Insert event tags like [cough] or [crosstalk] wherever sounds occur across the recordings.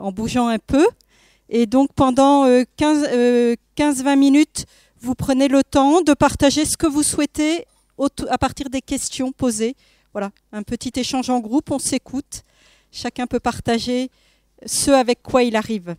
en bougeant un peu. Et donc pendant 15-20 euh, euh, minutes, vous prenez le temps de partager ce que vous souhaitez à partir des questions posées. Voilà, un petit échange en groupe, on s'écoute. Chacun peut partager ce avec quoi il arrive.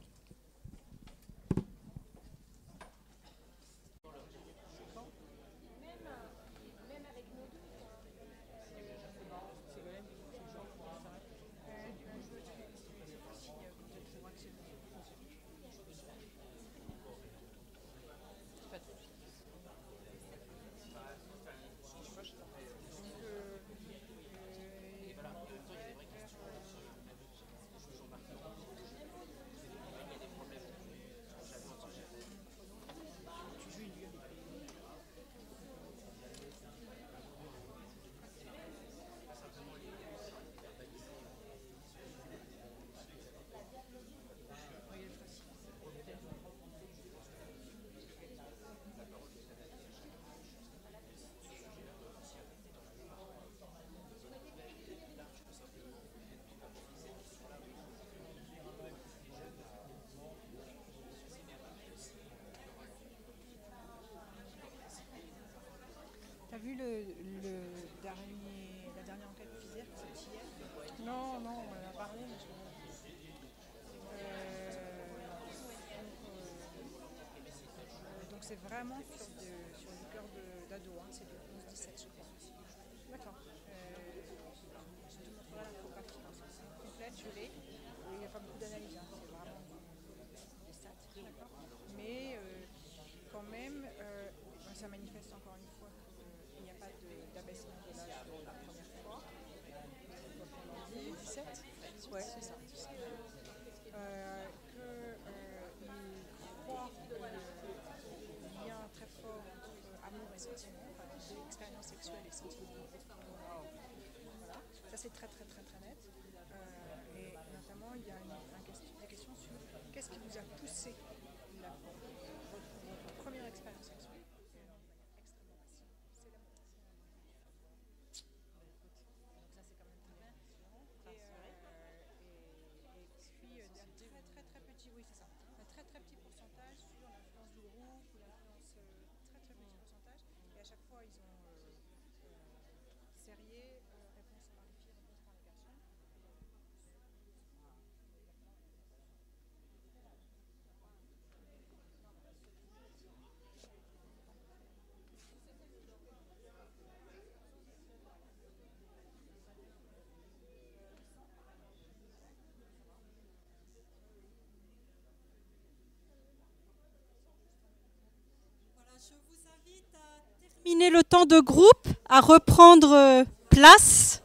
terminer le temps de groupe, à reprendre euh, place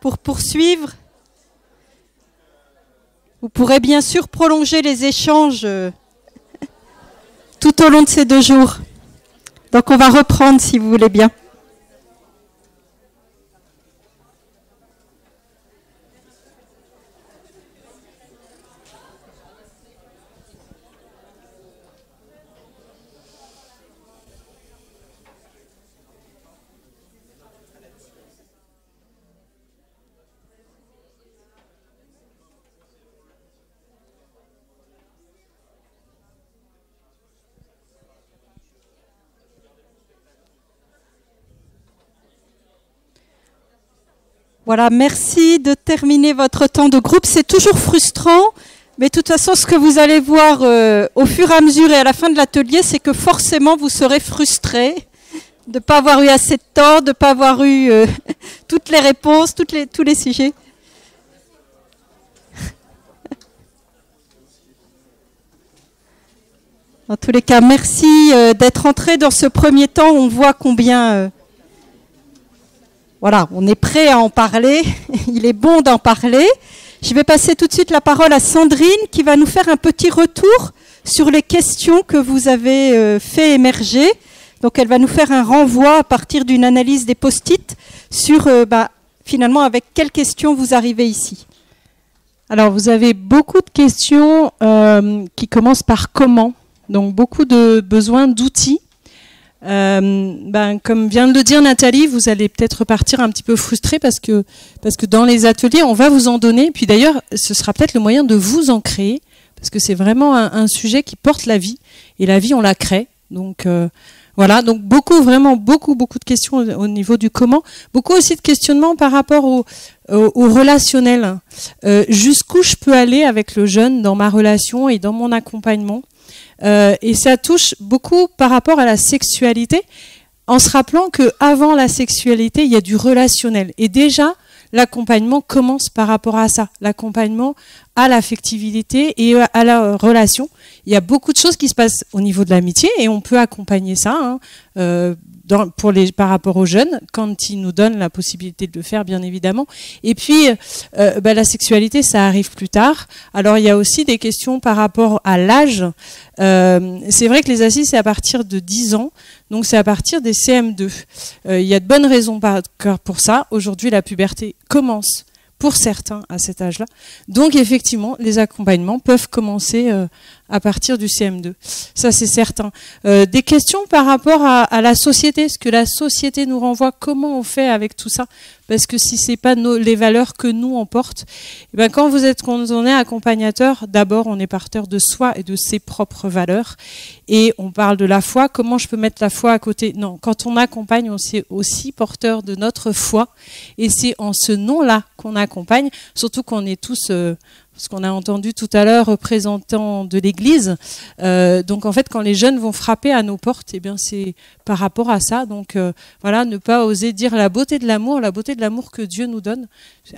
pour poursuivre. Vous pourrez bien sûr prolonger les échanges euh, tout au long de ces deux jours. Donc on va reprendre si vous voulez bien. Voilà, merci de terminer votre temps de groupe. C'est toujours frustrant, mais de toute façon, ce que vous allez voir euh, au fur et à mesure et à la fin de l'atelier, c'est que forcément, vous serez frustrés de ne pas avoir eu assez de temps, de ne pas avoir eu euh, [laughs] toutes les réponses, toutes les, tous les sujets. [laughs] En tous les cas, merci euh, d'être entré dans ce premier temps. On voit combien voilà, on est prêt à en parler. [laughs] Il est bon d'en parler. Je vais passer tout de suite la parole à Sandrine qui va nous faire un petit retour sur les questions que vous avez euh, fait émerger. Donc elle va nous faire un renvoi à partir d'une analyse des post-it sur euh, bah, finalement avec quelles questions vous arrivez ici. Alors vous avez beaucoup de questions euh, qui commencent par comment, donc beaucoup de besoins d'outils euh, ben, comme vient de le dire Nathalie, vous allez peut-être partir un petit peu frustré parce que, parce que dans les ateliers, on va vous en donner. Puis d'ailleurs, ce sera peut-être le moyen de vous en créer parce que c'est vraiment un, sujet qui porte la vie et la vie, on la crée. Donc euh, voilà, donc beaucoup, vraiment beaucoup, beaucoup de questions au, niveau du comment, beaucoup aussi de questionnements par rapport au, au, relationnel. Euh, jusqu'où je peux aller avec le jeune dans ma relation et dans mon accompagnement euh, et ça touche beaucoup par rapport à la sexualité, en se rappelant que avant la sexualité, il y a du relationnel. Et déjà, l'accompagnement commence par rapport à ça. L'accompagnement à l'affectivité et à la relation. Il y a beaucoup de choses qui se passent au niveau de l'amitié et on peut accompagner ça. Hein. Euh, par rapport aux jeunes, quand ils nous donnent la possibilité de le faire, bien évidemment. Et puis, euh, bah, la sexualité, ça arrive plus tard. Alors, il y a aussi des questions par rapport à l'âge. Euh, c'est vrai que les assises, c'est à partir de 10 ans, donc c'est à partir des CM2. Euh, il y a de bonnes raisons pour ça. Aujourd'hui, la puberté commence pour certains à cet âge-là. Donc effectivement, les accompagnements peuvent commencer à partir du CM2. Ça, c'est certain. Euh, des questions par rapport à, la société, ce que la société nous renvoie, comment on fait avec tout ça Parce que si c'est pas nos, les valeurs que nous on porte, eh ben, quand vous êtes, quand on est accompagnateur, d'abord on est parteur de soi et de ses propres valeurs, et on parle de la foi. Comment je peux mettre la foi à côté Non, quand on accompagne, on est aussi porteur de notre foi, et c'est en ce nom-là qu'on accompagne, surtout qu'on est tous euh, ce qu'on a entendu tout à l'heure, représentant de l'Église. Euh, donc en fait, quand les jeunes vont frapper à nos portes, eh bien c'est par rapport à ça. Donc euh, voilà, ne pas oser dire la beauté de l'amour, la beauté de l'amour que Dieu nous donne.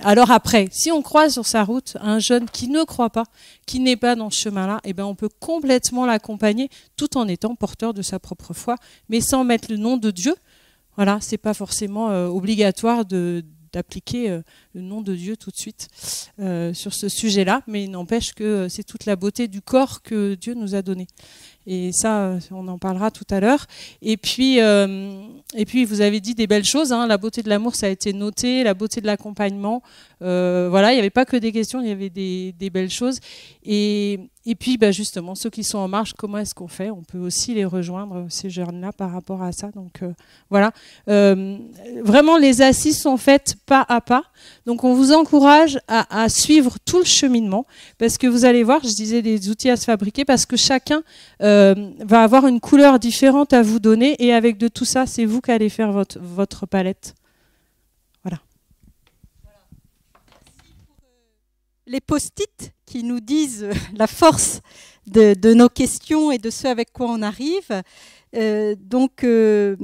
Alors après, si on croise sur sa route un jeune qui ne croit pas, qui n'est pas dans ce chemin-là, eh bien on peut complètement l'accompagner tout en étant porteur de sa propre foi, mais sans mettre le nom de Dieu. Voilà, c'est pas forcément euh, obligatoire de d'appliquer euh, le nom de Dieu tout de suite euh, sur ce sujet-là, mais il n'empêche que euh, c'est toute la beauté du corps que Dieu nous a donné. Et ça, on en parlera tout à l'heure. Et puis, et puis, vous avez dit des belles choses. Hein. La beauté de l'amour, ça a été noté. La beauté de l'accompagnement, voilà. Il n'y avait pas que des questions, il y avait des, des belles choses. Et, et puis, bah, justement, ceux qui sont en marche, comment est-ce qu'on fait On peut aussi les rejoindre, euh, ces jeunes-là, par rapport à ça. Donc, euh, voilà. Euh, vraiment, les assises sont faites pas à pas. Donc, on vous encourage à, suivre tout le cheminement, parce que vous allez voir, je disais des outils à se fabriquer, parce que chacun va avoir une couleur différente à vous donner, et avec de tout ça, c'est vous qui allez faire votre, votre palette. Voilà. Les post-it qui nous disent [laughs] la force de, nos questions et de ce avec quoi on arrive. Euh, donc, euh,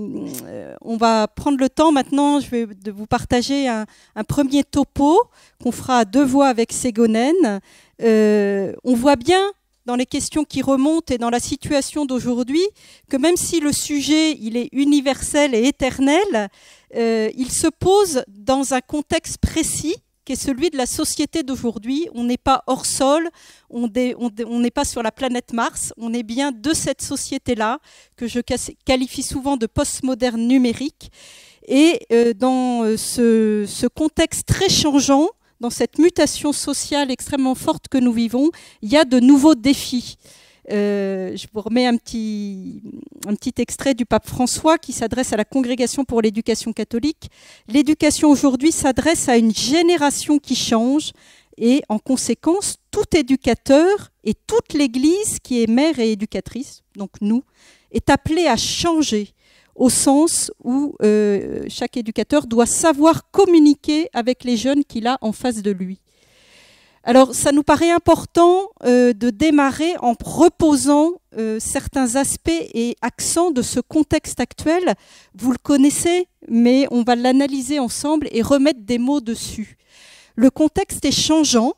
euh, on va prendre le temps maintenant. Je vais de vous partager un, premier topo qu'on fera à deux voix avec Ségonène. on voit bien dans les questions qui remontent et dans la situation d'aujourd'hui que même si le sujet il est universel et éternel, il se pose dans un contexte précis qui est celui de la société d'aujourd'hui. On n'est pas hors sol, on n'est pas sur la planète Mars, on est bien de cette société-là, que je qualifie souvent de postmoderne numérique. Et euh, dans euh, ce contexte très changeant, dans cette mutation sociale extrêmement forte que nous vivons, il y a de nouveaux défis. Euh, je vous remets un petit, extrait du pape François qui s'adresse à la Congrégation pour l'éducation catholique. L'éducation aujourd'hui s'adresse à une génération qui change et en conséquence, tout éducateur et toute l'Église qui est mère et éducatrice, donc nous, est appelé à changer au sens où euh, chaque éducateur doit savoir communiquer avec les jeunes qu'il a en face de lui. Alors, ça nous paraît important euh, de démarrer en reposant euh, certains aspects et accents de ce contexte actuel. Vous le connaissez, mais on va l'analyser ensemble et remettre des mots dessus. Le contexte est changeant,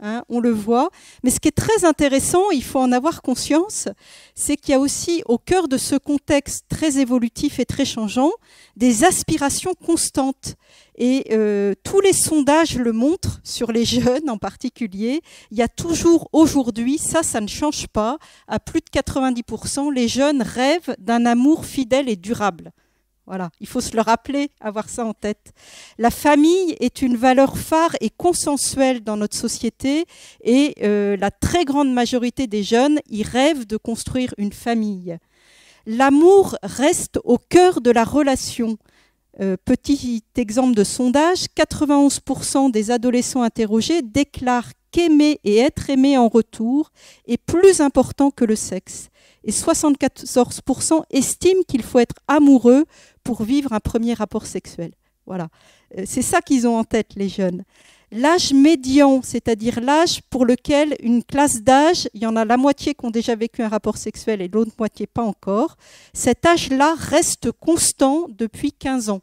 Hein, on le voit. Mais ce qui est très intéressant, il faut en avoir conscience, c'est qu'il y a aussi au cœur de ce contexte très évolutif et très changeant des aspirations constantes. Et euh, tous les sondages le montrent, sur les [laughs] jeunes en particulier. Il y a toujours aujourd'hui, ça, ça ne change pas, à plus de 90%, les jeunes rêvent d'un amour fidèle et durable. Voilà, il faut se le rappeler, avoir ça en tête. La famille est une valeur phare et consensuelle dans notre société et euh, la très grande majorité des jeunes y rêvent de construire une famille. L'amour reste au cœur de la relation. Euh, petit exemple de sondage, 91% des adolescents interrogés déclarent qu'aimer et être aimé en retour est plus important que le sexe. Et 74% estiment qu'il faut être amoureux pour vivre un premier rapport sexuel. Voilà. Euh, c'est ça qu'ils ont en tête, les jeunes. L'âge médian, c'est-à-dire l'âge pour lequel une classe d'âge, il y en a la moitié qui ont déjà vécu un rapport sexuel et l'autre moitié pas encore, cet âge-là reste constant depuis 15 ans.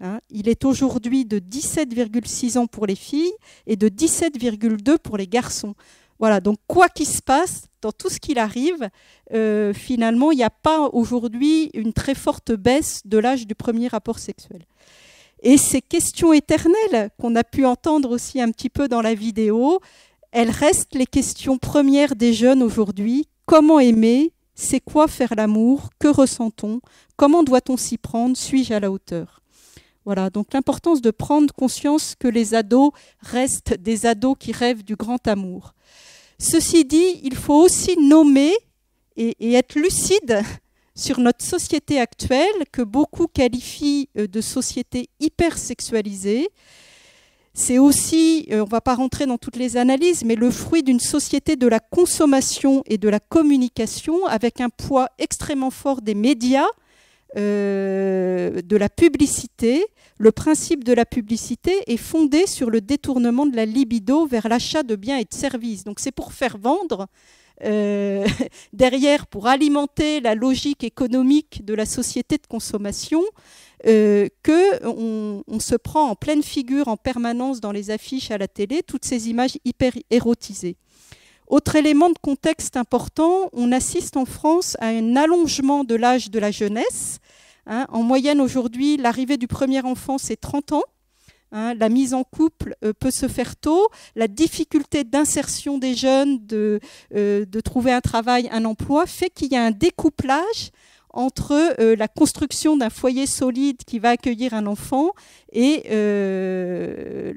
Hein, il est aujourd'hui de 17,6 ans pour les filles et de 17,2 pour les garçons. Voilà, donc quoi qu'il se passe, dans tout ce qu'il arrive, euh, finalement, il n'y a pas aujourd'hui une très forte baisse de l'âge du premier rapport sexuel. Et ces questions éternelles qu'on a pu entendre aussi un petit peu dans la vidéo, elles restent les questions premières des jeunes aujourd'hui. Comment aimer C'est quoi faire l'amour Que ressent-on Comment doit-on s'y prendre Suis-je à la hauteur voilà, donc l'importance de prendre conscience que les ados restent des ados qui rêvent du grand amour. Ceci dit, il faut aussi nommer et, être lucide [laughs] sur notre société actuelle que beaucoup qualifient euh, de société hypersexualisée. C'est aussi, euh, on ne va pas rentrer dans toutes les analyses, mais le fruit d'une société de la consommation et de la communication avec un poids extrêmement fort des médias euh, de la publicité, le principe de la publicité est fondé sur le détournement de la libido vers l'achat de biens et de services. Donc c'est pour faire vendre, euh, [laughs] derrière, pour alimenter la logique économique de la société de consommation, qu'on euh, que se prend en pleine figure en permanence dans les affiches à la télé toutes ces images hyper érotisées. Autre élément de contexte important, on assiste en France à un allongement de l'âge de la jeunesse. Hein. en moyenne aujourd'hui, l'arrivée du premier enfant, c'est 30 ans. Hein. la mise en couple euh, peut se faire tôt. La difficulté d'insertion des jeunes, euh, de, trouver un travail, un emploi, fait qu'il y a un découplage entre euh, la construction d'un foyer solide qui va accueillir un enfant et euh,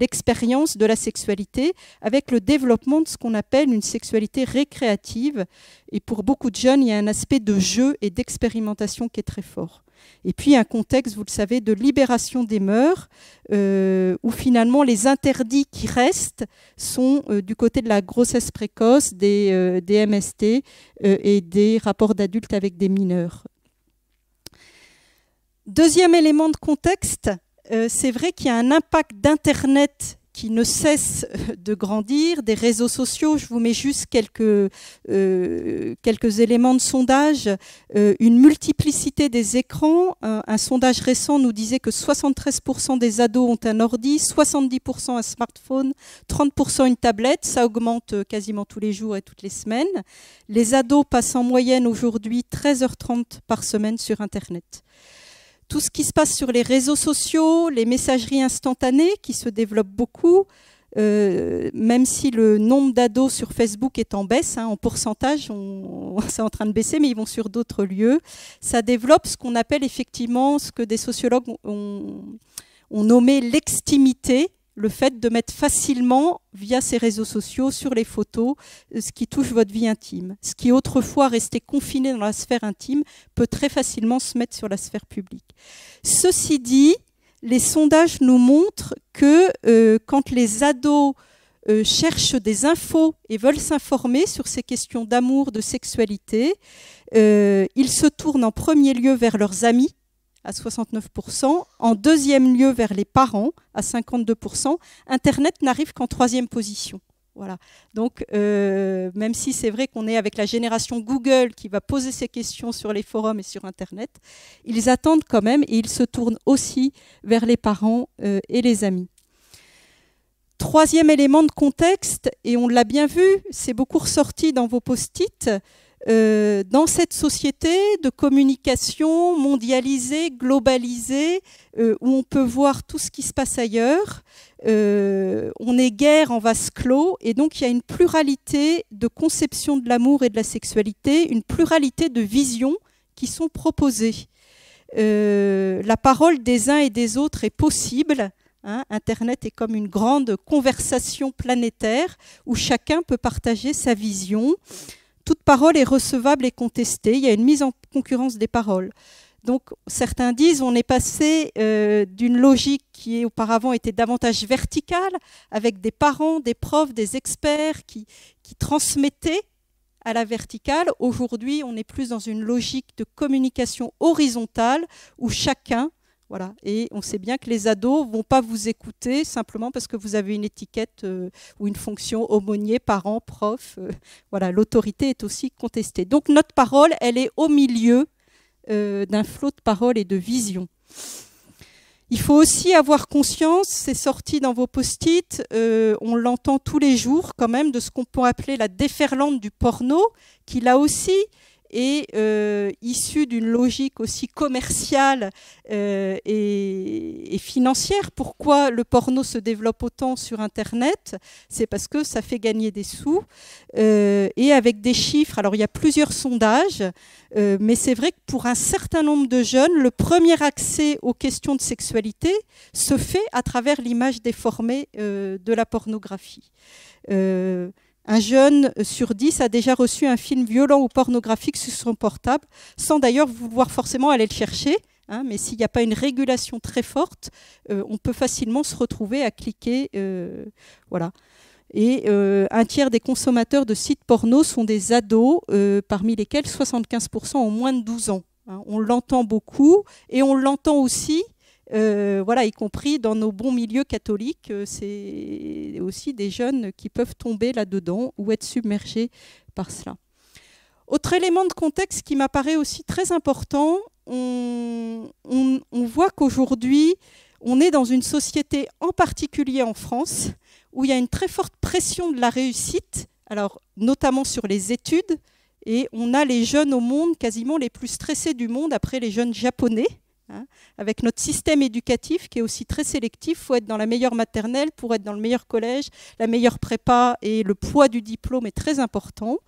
l'expérience de la sexualité avec le développement de ce qu'on appelle une sexualité récréative. Et pour beaucoup de jeunes, il y a un aspect de jeu et d'expérimentation qui est très fort. Et puis un contexte, vous le savez, de libération des mœurs, euh, où finalement les interdits qui restent sont euh, du côté de la grossesse précoce, des, euh, des MST et des rapports d'adultes avec des mineurs. Deuxième élément de contexte, c'est vrai qu'il y a un impact d'Internet qui ne cessent de grandir, des réseaux sociaux. Je vous mets juste quelques, euh, quelques éléments de sondage. Euh, une multiplicité des écrans. un, sondage récent nous disait que 73% des ados ont un ordi, 70% un smartphone, 30% une tablette. Ça augmente euh, quasiment tous les jours et toutes les semaines. Les ados passent en moyenne aujourd'hui 13h30 par semaine sur Internet tout ce qui se passe sur les réseaux sociaux, les messageries instantanées qui se développent beaucoup, euh, même si le nombre d'ados sur Facebook est en baisse, hein, en pourcentage, on, [laughs] c'est en train de baisser, mais ils vont sur d'autres lieux. Ça développe ce qu'on appelle effectivement, ce que des sociologues ont, ont nommé l'extimité, le fait de mettre facilement via ces réseaux sociaux sur les photos euh, ce qui touche votre vie intime. Ce qui autrefois restait confiné dans la sphère intime peut très facilement se mettre sur la sphère publique. Ceci dit, les sondages nous montrent que euh, quand les ados euh, cherchent des infos et veulent s'informer sur ces questions d'amour, de sexualité, ils se tournent en premier lieu vers leurs amis à 69%, en deuxième lieu vers les parents à 52%, Internet n'arrive qu'en troisième position. Voilà. Donc, euh, même si c'est vrai qu'on est avec la génération Google qui va poser ses questions sur les forums et sur Internet, ils attendent quand même et ils se tournent aussi vers les parents euh, et les amis. Troisième élément de contexte, et on l'a bien vu, c'est beaucoup ressorti dans vos post-it, euh, dans cette société de communication mondialisée, globalisée, euh, où on peut voir tout ce qui se passe ailleurs, euh, on est guère en vase clos, et donc il y a une pluralité de conceptions de l'amour et de la sexualité, une pluralité de visions qui sont proposées. la parole des uns et des autres est possible, hein, Internet est comme une grande conversation planétaire où chacun peut partager sa vision toute parole est recevable et contestée. Il y a une mise en concurrence des paroles. Donc certains disent on est passé euh, d'une logique qui auparavant était davantage verticale, avec des parents, des profs, des experts qui, qui transmettaient à la verticale. Aujourd'hui, on est plus dans une logique de communication horizontale où chacun voilà. Et on sait bien que les ados vont pas vous écouter simplement parce que vous avez une étiquette euh, ou une fonction aumônier, parent, prof. Euh, l'autorité est aussi contestée. Donc notre parole, elle est au milieu euh, d'un flot de paroles et de visions. Il faut aussi avoir conscience, c'est sorti dans vos post-it, on l'entend tous les jours quand même, de ce qu'on peut appeler la déferlante du porno, qui là aussi et euh, issu d'une logique aussi commerciale euh, et, financière. Pourquoi le porno se développe autant sur Internet C'est parce que ça fait gagner des sous euh, et avec des chiffres. Alors il y a plusieurs sondages, euh, mais c'est vrai que pour un certain nombre de jeunes, le premier accès aux questions de sexualité se fait à travers l'image déformée euh, de la pornographie. Un jeune sur 10 a déjà reçu un film violent ou pornographique sur son portable, sans d'ailleurs vouloir forcément aller le chercher. Hein, mais s'il n'y a pas une régulation très forte, euh, on peut facilement se retrouver à cliquer. Euh, voilà. Et euh, un tiers des consommateurs de sites porno sont des ados, parmi lesquels 75% ont moins de 12 ans. Hein. on l'entend beaucoup et on l'entend aussi euh, voilà, y compris dans nos bons milieux catholiques, euh, c'est aussi des jeunes qui peuvent tomber là-dedans ou être submergés par cela. Autre élément de contexte qui m'apparaît aussi très important, on, voit qu'aujourd'hui, on est dans une société, en particulier en France, où il y a une très forte pression de la réussite, alors notamment sur les études, et on a les jeunes au monde quasiment les plus stressés du monde après les jeunes japonais. Hein. avec notre système éducatif qui est aussi très sélectif. Il faut être dans la meilleure maternelle pour être dans le meilleur collège, la meilleure prépa et le poids du diplôme est très important.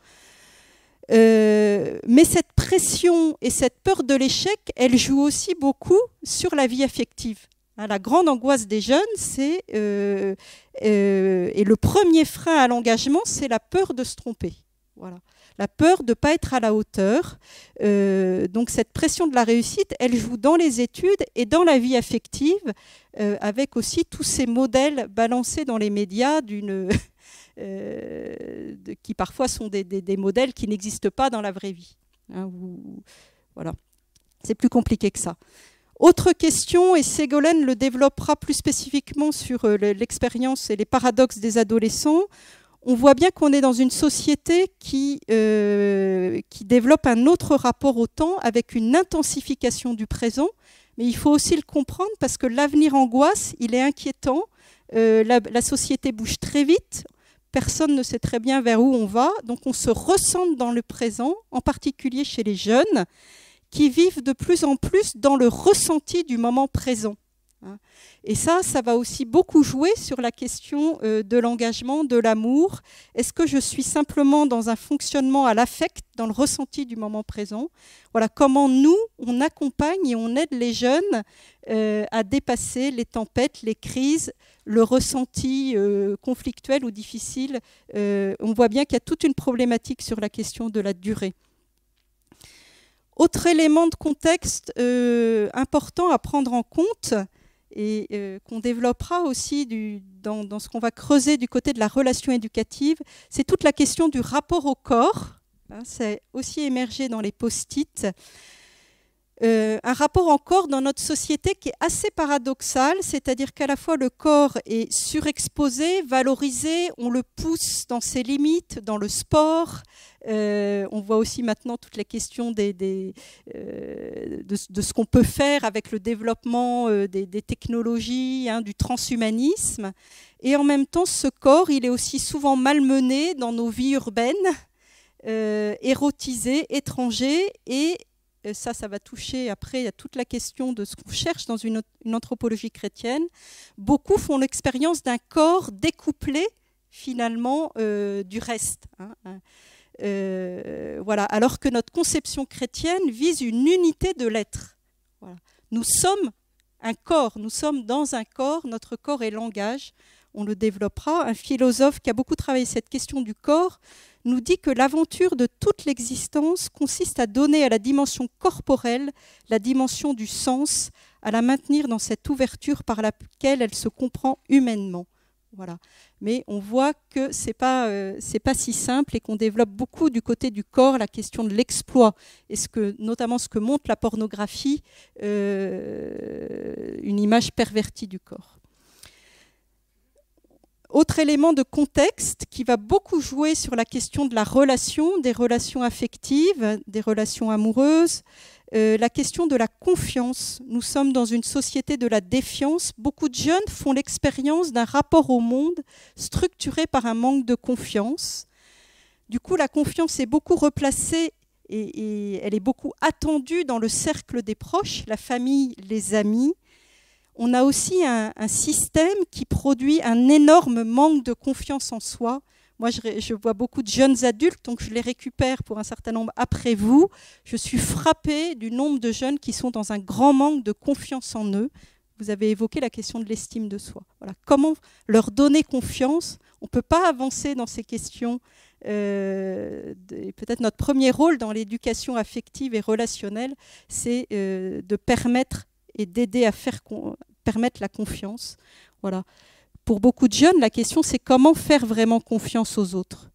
Euh, mais cette pression et cette peur de l'échec, elle joue aussi beaucoup sur la vie affective. Hein, la grande angoisse des jeunes, c'est euh, euh, et le premier frein à l'engagement, c'est la peur de se tromper. Voilà la peur de ne pas être à la hauteur. Euh, donc cette pression de la réussite, elle joue dans les études et dans la vie affective, euh, avec aussi tous ces modèles balancés dans les médias [laughs] euh, qui parfois sont des, modèles qui n'existent pas dans la vraie vie. Hein, voilà, c'est plus compliqué que ça. Autre question, et Ségolène le développera plus spécifiquement sur l'expérience et les paradoxes des adolescents on voit bien qu'on est dans une société qui, euh, qui développe un autre rapport au temps avec une intensification du présent, mais il faut aussi le comprendre parce que l'avenir angoisse, il est inquiétant, euh, la, la, société bouge très vite, personne ne sait très bien vers où on va, donc on se ressent dans le présent, en particulier chez les jeunes, qui vivent de plus en plus dans le ressenti du moment présent. Hein. Et ça, ça va aussi beaucoup jouer sur la question euh, de l'engagement, de l'amour. Est-ce que je suis simplement dans un fonctionnement à l'affect, dans le ressenti du moment présent Voilà comment nous, on accompagne et on aide les jeunes euh, à dépasser les tempêtes, les crises, le ressenti euh, conflictuel ou difficile. on voit bien qu'il y a toute une problématique sur la question de la durée. Autre élément de contexte important à prendre en compte, et euh, qu'on développera aussi du, dans, ce qu'on va creuser du côté de la relation éducative, c'est toute la question du rapport au corps. Hein, c'est aussi émergé dans les post-it. Euh, un rapport encore dans notre société qui est assez paradoxal, c'est-à-dire qu'à la fois le corps est surexposé, valorisé, on le pousse dans ses limites, dans le sport. Euh, on voit aussi maintenant toute la question des, euh, de, ce qu'on peut faire avec le développement des, technologies, hein, du transhumanisme. Et en même temps, ce corps, il est aussi souvent malmené dans nos vies urbaines. Euh, érotisé, étranger, et ça, ça va toucher après, il toute la question de ce qu'on cherche dans une, anthropologie chrétienne, beaucoup font l'expérience d'un corps découplé finalement euh, du reste. Hein, hein. Euh, voilà. Alors que notre conception chrétienne vise une unité de l'être. Nous sommes un corps, nous sommes dans un corps, notre corps est langage, on le développera. Un philosophe qui a beaucoup travaillé cette question du corps, nous dit que l'aventure de toute l'existence consiste à donner à la dimension corporelle la dimension du sens, à la maintenir dans cette ouverture par laquelle elle se comprend humainement. Voilà. Mais on voit que ce n'est pas, euh, pas, si simple et qu'on développe beaucoup du côté du corps la question de l'exploit. Et ce que, notamment ce que montre la pornographie, euh, une image pervertie du corps. Autre élément de contexte qui va beaucoup jouer sur la question de la relation, des relations affectives, des relations amoureuses, euh, la question de la confiance. Nous sommes dans une société de la défiance. Beaucoup de jeunes font l'expérience d'un rapport au monde structuré par un manque de confiance. Du coup, la confiance est beaucoup replacée et elle est beaucoup attendue dans le cercle des proches, la famille, les amis on a aussi un, système qui produit un énorme manque de confiance en soi. Moi, je, vois beaucoup de jeunes adultes, donc je les récupère pour un certain nombre après vous. Je suis frappée du nombre de jeunes qui sont dans un grand manque de confiance en eux. Vous avez évoqué la question de l'estime de soi. Voilà, comment leur donner confiance On ne peut pas avancer dans ces questions. Euh, peut-être notre premier rôle dans l'éducation affective et relationnelle, c'est euh, de permettre et d'aider à faire permettre la confiance. Voilà. Pour beaucoup de jeunes, la question c'est comment faire vraiment confiance aux autres.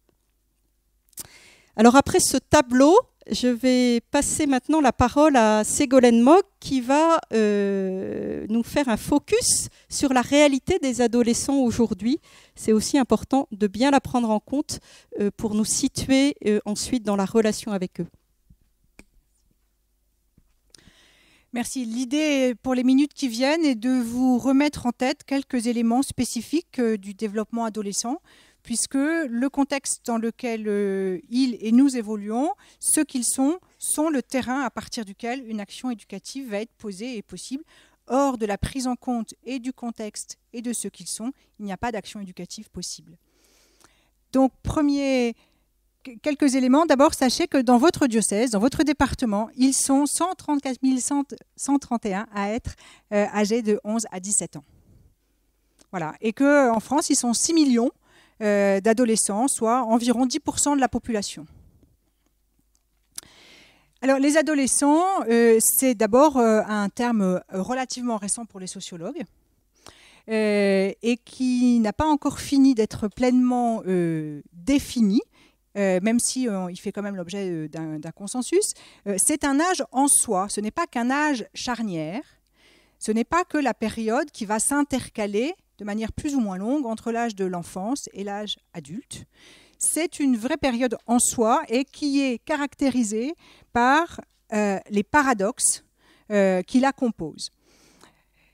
Alors après ce tableau, je vais passer maintenant la parole à Ségolène Mogg qui va euh, nous faire un focus sur la réalité des adolescents aujourd'hui. C'est aussi important de bien la prendre en compte euh, pour nous situer euh, ensuite dans la relation avec eux. Merci. L'idée pour les minutes qui viennent est de vous remettre en tête quelques éléments spécifiques euh, du développement adolescent, puisque le contexte dans lequel euh, ils et nous évoluons, ce qu'ils sont, sont le terrain à partir duquel une action éducative va être posée et possible. Hors de la prise en compte et du contexte et de ce qu'ils sont, il n'y a pas d'action éducative possible. Donc, premier quelques éléments. D'abord, sachez que dans votre diocèse, dans votre département, ils sont 134 131 à être euh, âgés de 11 à 17 ans. Voilà. Et qu'en France, ils sont 6 millions euh, d'adolescents, soit environ 10% de la population. Alors, les adolescents, euh, c'est d'abord un terme relativement récent pour les sociologues. et qui n'a pas encore fini d'être pleinement défini. Euh, même si euh, il fait quand même l'objet euh, d'un consensus, c'est un âge en soi. Ce n'est pas qu'un âge charnière. Ce n'est pas que la période qui va s'intercaler de manière plus ou moins longue entre l'âge de l'enfance et l'âge adulte. C'est une vraie période en soi et qui est caractérisée par les paradoxes qui la composent.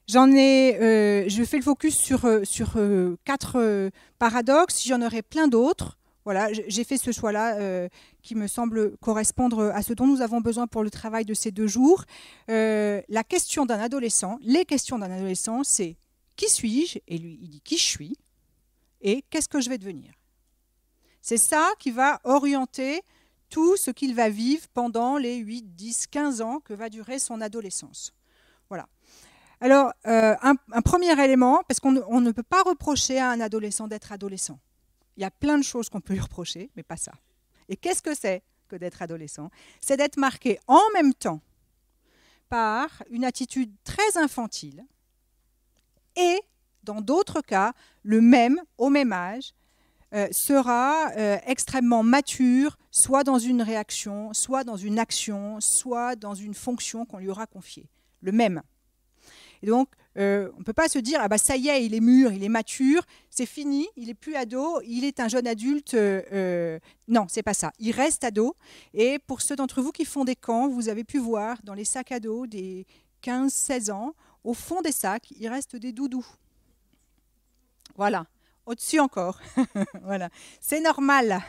J'en ai, je fais le focus sur, sur quatre paradoxes, j'en aurai plein d'autres. Voilà, j'ai fait ce choix-là euh, qui me semble correspondre à ce dont nous avons besoin pour le travail de ces deux jours. Euh, la question d'un adolescent, les questions d'un adolescent, c'est qui suis-je Et lui, il dit qui je suis et qu'est-ce que je vais devenir C'est ça qui va orienter tout ce qu'il va vivre pendant les 8, 10, 15 ans que va durer son adolescence. Voilà. Alors, euh, un, premier élément, parce qu'on ne peut pas reprocher à un adolescent d'être adolescent. Il y a plein de choses qu'on peut lui reprocher, mais pas ça. Et qu'est-ce que c'est que d'être adolescent C'est d'être marqué en même temps par une attitude très infantile et, dans d'autres cas, le même, au même âge, euh, sera euh, extrêmement mature, soit dans une réaction, soit dans une action, soit dans une fonction qu'on lui aura confiée. Le même donc, euh, on ne peut pas se dire, ah bah ça y est, il est mûr, il est mature, c'est fini, il est plus ado, il est un jeune adulte. Euh, euh non, c'est pas ça. Il reste ado. Et pour ceux d'entre vous qui font des camps, vous avez pu voir dans les sacs à dos des 15-16 ans, au fond des sacs, il reste des doudous. Voilà. Au-dessus encore. [laughs] voilà. C'est normal.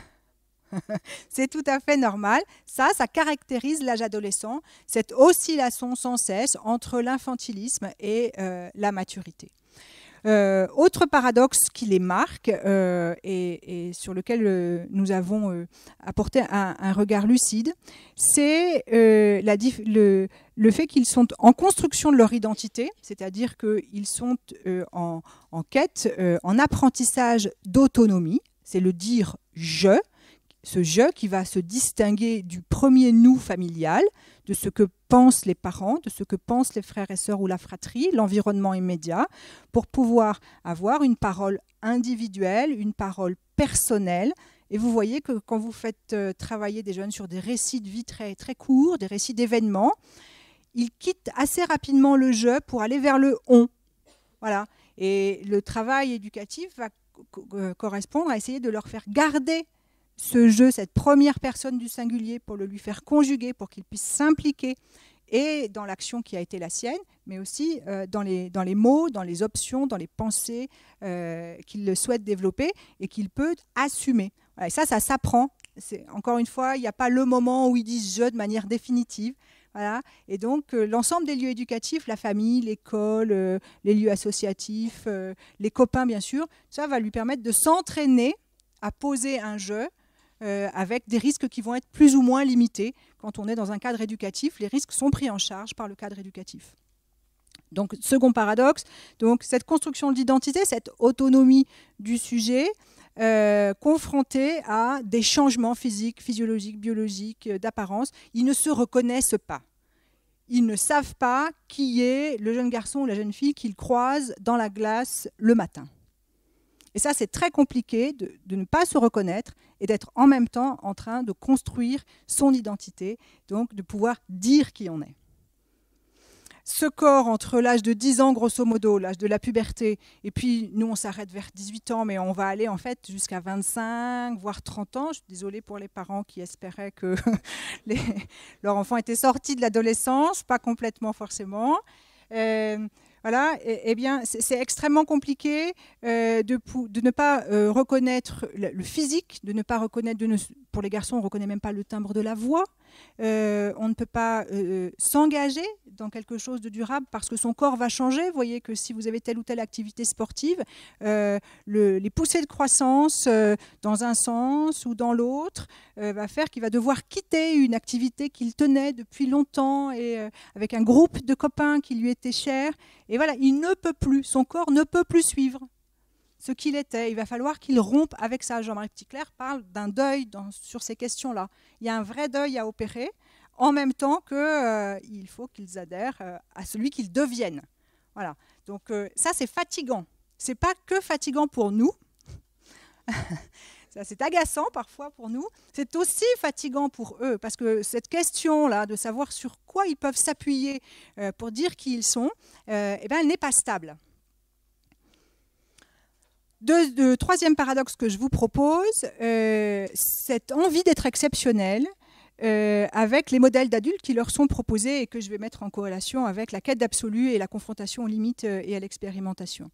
[laughs] c'est tout à fait normal. Ça, ça caractérise l'âge adolescent, cette oscillation sans cesse entre l'infantilisme et euh, la maturité. Euh, autre paradoxe qui les marque euh, et, sur lequel nous avons apporté un, regard lucide, c'est le, le, fait qu'ils sont en construction de leur identité, c'est-à-dire qu'ils sont en, en, quête, en apprentissage d'autonomie, c'est le dire je, ce jeu qui va se distinguer du premier nous familial, de ce que pensent les parents, de ce que pensent les frères et sœurs ou la fratrie, l'environnement immédiat, pour pouvoir avoir une parole individuelle, une parole personnelle. Et vous voyez que quand vous faites euh, travailler des jeunes sur des récits de vie très, très courts, des récits d'événements, ils quittent assez rapidement le jeu pour aller vers le on. Voilà. Et le travail éducatif va euh, correspondre à essayer de leur faire garder ce jeu, cette première personne du singulier pour le lui faire conjuguer, pour qu'il puisse s'impliquer et dans l'action qui a été la sienne, mais aussi euh, dans, les, dans les mots, dans les options, dans les pensées euh, qu'il souhaite développer et qu'il peut assumer. et ça, ça s'apprend. Encore une fois, il n'y a pas le moment où ils disent je de manière définitive. Voilà. Et donc, euh, l'ensemble des lieux éducatifs, la famille, l'école, les lieux associatifs, les copains, bien sûr, ça va lui permettre de s'entraîner à poser un jeu euh, avec des risques qui vont être plus ou moins limités. Quand on est dans un cadre éducatif, les risques sont pris en charge par le cadre éducatif. Donc, second paradoxe, donc, cette construction de l'identité, cette autonomie du sujet, euh, confronté à des changements physiques, physiologiques, biologiques, euh, d'apparence. Ils ne se reconnaissent pas. Ils ne savent pas qui est le jeune garçon ou la jeune fille qu'ils croisent dans la glace le matin. Et ça, c'est très compliqué de, ne pas se reconnaître et d'être en même temps en train de construire son identité, donc de pouvoir dire qui on est. Ce corps entre l'âge de 10 ans, grosso modo, l'âge de la puberté, et puis nous on s'arrête vers 18 ans, mais on va aller en fait jusqu'à 25, voire 30 ans. Je suis désolée pour les parents qui espéraient que [laughs] leur enfant était sorti de l'adolescence, pas complètement forcément. Euh, voilà, eh, eh bien, c'est extrêmement compliqué euh, de, de, ne pas euh, reconnaître le physique, de ne pas reconnaître, de ne pour les garçons, on ne reconnaît même pas le timbre de la voix. Euh, on ne peut pas euh, euh, s'engager dans quelque chose de durable parce que son corps va changer. Vous voyez que si vous avez telle ou telle activité sportive, les poussées de croissance dans un sens ou dans l'autre va faire qu'il va devoir quitter une activité qu'il tenait depuis longtemps et avec un groupe de copains qui lui était cher. Et voilà, il ne peut plus, son corps ne peut plus suivre ce qu'il était. Il va falloir qu'il rompe avec ça. Jean-Marie Petitclerc parle d'un deuil sur ces questions-là. Il y a un vrai deuil à opérer, en même temps qu'il euh, faut qu'ils adhèrent euh, à celui qu'ils deviennent. Voilà. Donc euh, ça, c'est fatigant. C'est pas que fatigant pour nous. [laughs] c'est agaçant parfois pour nous. C'est aussi fatigant pour eux parce que cette question-là de savoir sur quoi ils peuvent s'appuyer pour dire qui ils sont, eh ben, elle n'est pas stable. Deux, troisième paradoxe que je vous propose, euh, cette envie d'être exceptionnel euh, avec les modèles d'adultes qui leur sont proposés et que je vais mettre en corrélation avec la quête d'absolu et la confrontation aux limites euh, et à l'expérimentation.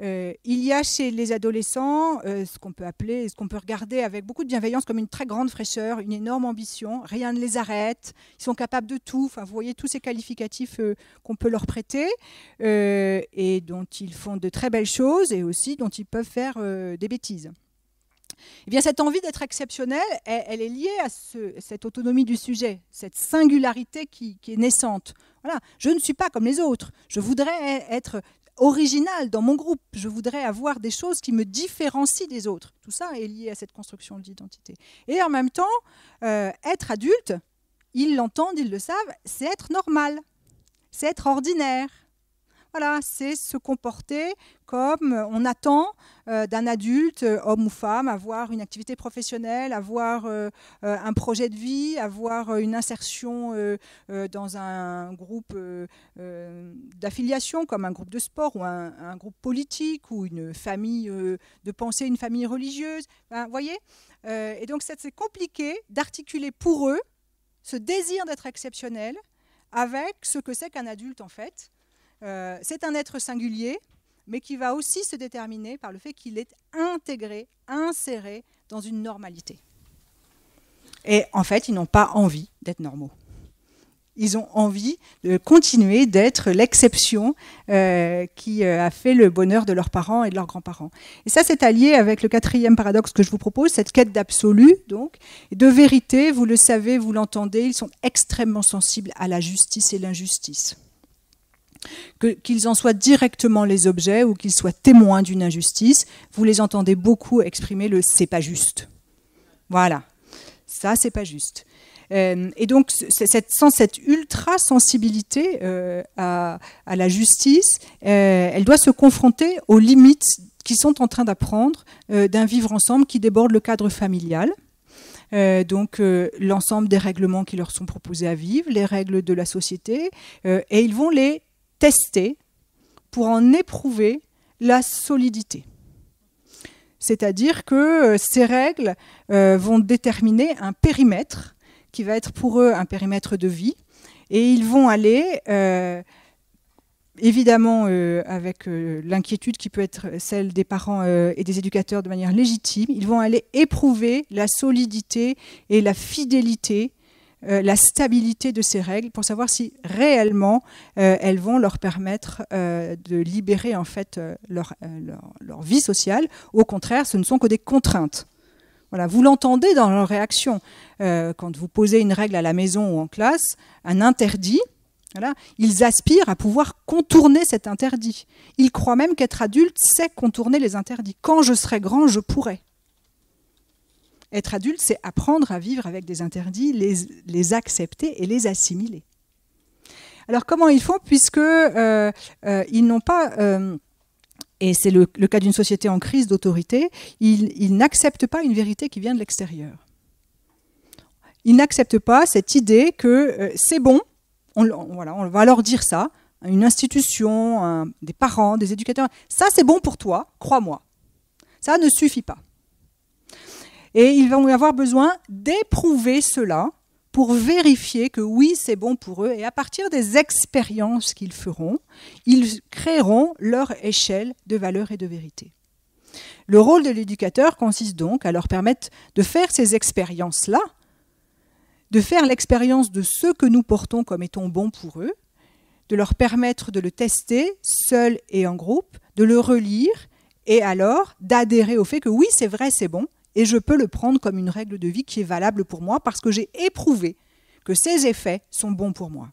Euh, il y a chez les adolescents euh, ce qu'on peut appeler, ce qu'on peut regarder avec beaucoup de bienveillance comme une très grande fraîcheur, une énorme ambition, rien ne les arrête, ils sont capables de tout, enfin, vous voyez tous ces qualificatifs euh, qu'on peut leur prêter et dont ils font de très belles choses et aussi dont ils peuvent faire des bêtises. Eh bien, cette envie d'être exceptionnel, elle, est liée à cette autonomie du sujet, cette singularité qui, qui est naissante. Voilà, je ne suis pas comme les autres. Je voudrais e-, être original dans mon groupe. Je voudrais avoir des choses qui me différencient des autres. Tout ça est lié à cette construction d'identité. Et en même temps, euh, être adulte, ils l'entendent, ils le savent, c'est être normal, c'est être ordinaire. Voilà, c'est se comporter comme on attend euh, d'un adulte, euh, homme ou femme, avoir une activité professionnelle, avoir euh, un projet de vie, avoir une insertion dans un groupe d'affiliation comme un groupe de sport ou un, groupe politique ou une famille de pensée, une famille religieuse. Vous hein, voyez Et donc c'est compliqué d'articuler pour eux ce désir d'être exceptionnel avec ce que c'est qu'un adulte en fait. Euh, c'est un être singulier, mais qui va aussi se déterminer par le fait qu'il est intégré, inséré dans une normalité. Et en fait, ils n'ont pas envie d'être normaux. Ils ont envie de continuer d'être l'exception euh, qui euh, a fait le bonheur de leurs parents et de leurs grands-parents. Et ça, c'est allié avec le quatrième paradoxe que je vous propose, cette quête d'absolu, donc, de vérité. Vous le savez, vous l'entendez, ils sont extrêmement sensibles à la justice et l'injustice qu'ils en soient directement les objets ou qu'ils soient témoins d'une injustice, vous les entendez beaucoup exprimer le c'est pas juste. Voilà, ça c'est pas juste. Euh, et donc, cette, sans cette ultra-sensibilité euh, à, la justice, euh, elle doit se confronter aux limites qui sont en train d'apprendre d'un vivre ensemble qui déborde le cadre familial. donc l'ensemble des règlements qui leur sont proposés à vivre, les règles de la société, et ils vont les tester pour en éprouver la solidité. C'est-à-dire que euh, ces règles euh, vont déterminer un périmètre qui va être pour eux un périmètre de vie. Et ils vont aller, euh, évidemment, avec l'inquiétude qui peut être celle des parents et des éducateurs de manière légitime, ils vont aller éprouver la solidité et la fidélité euh, la stabilité de ces règles pour savoir si réellement euh, elles vont leur permettre euh, de libérer en fait leur, leur, vie sociale. Au contraire, ce ne sont que des contraintes. Voilà, vous l'entendez dans leur réaction. quand vous posez une règle à la maison ou en classe, un interdit, voilà, ils aspirent à pouvoir contourner cet interdit. Ils croient même qu'être adulte, c'est contourner les interdits. Quand je serai grand, je pourrai. Être adulte, c'est apprendre à vivre avec des interdits, les, accepter et les assimiler. Alors comment ils font puisque euh, euh, ils n'ont pas euh, et c'est le, cas d'une société en crise d'autorité, ils, n'acceptent pas une vérité qui vient de l'extérieur. Ils n'acceptent pas cette idée que c'est bon, on, on va leur dire ça, une institution, des parents, des éducateurs, ça c'est bon pour toi, crois-moi. Ça ne suffit pas. Et ils vont avoir besoin d'éprouver cela pour vérifier que oui, c'est bon pour eux. Et à partir des expériences qu'ils feront, ils créeront leur échelle de valeur et de vérité. Le rôle de l'éducateur consiste donc à leur permettre de faire ces expériences-là, de faire l'expérience de ce que nous portons comme étant bon pour eux, de leur permettre de le tester seul et en groupe, de le relire et alors d'adhérer au fait que oui, c'est vrai, c'est bon, et je peux le prendre comme une règle de vie qui est valable pour moi parce que j'ai éprouvé que ces effets sont bons pour moi.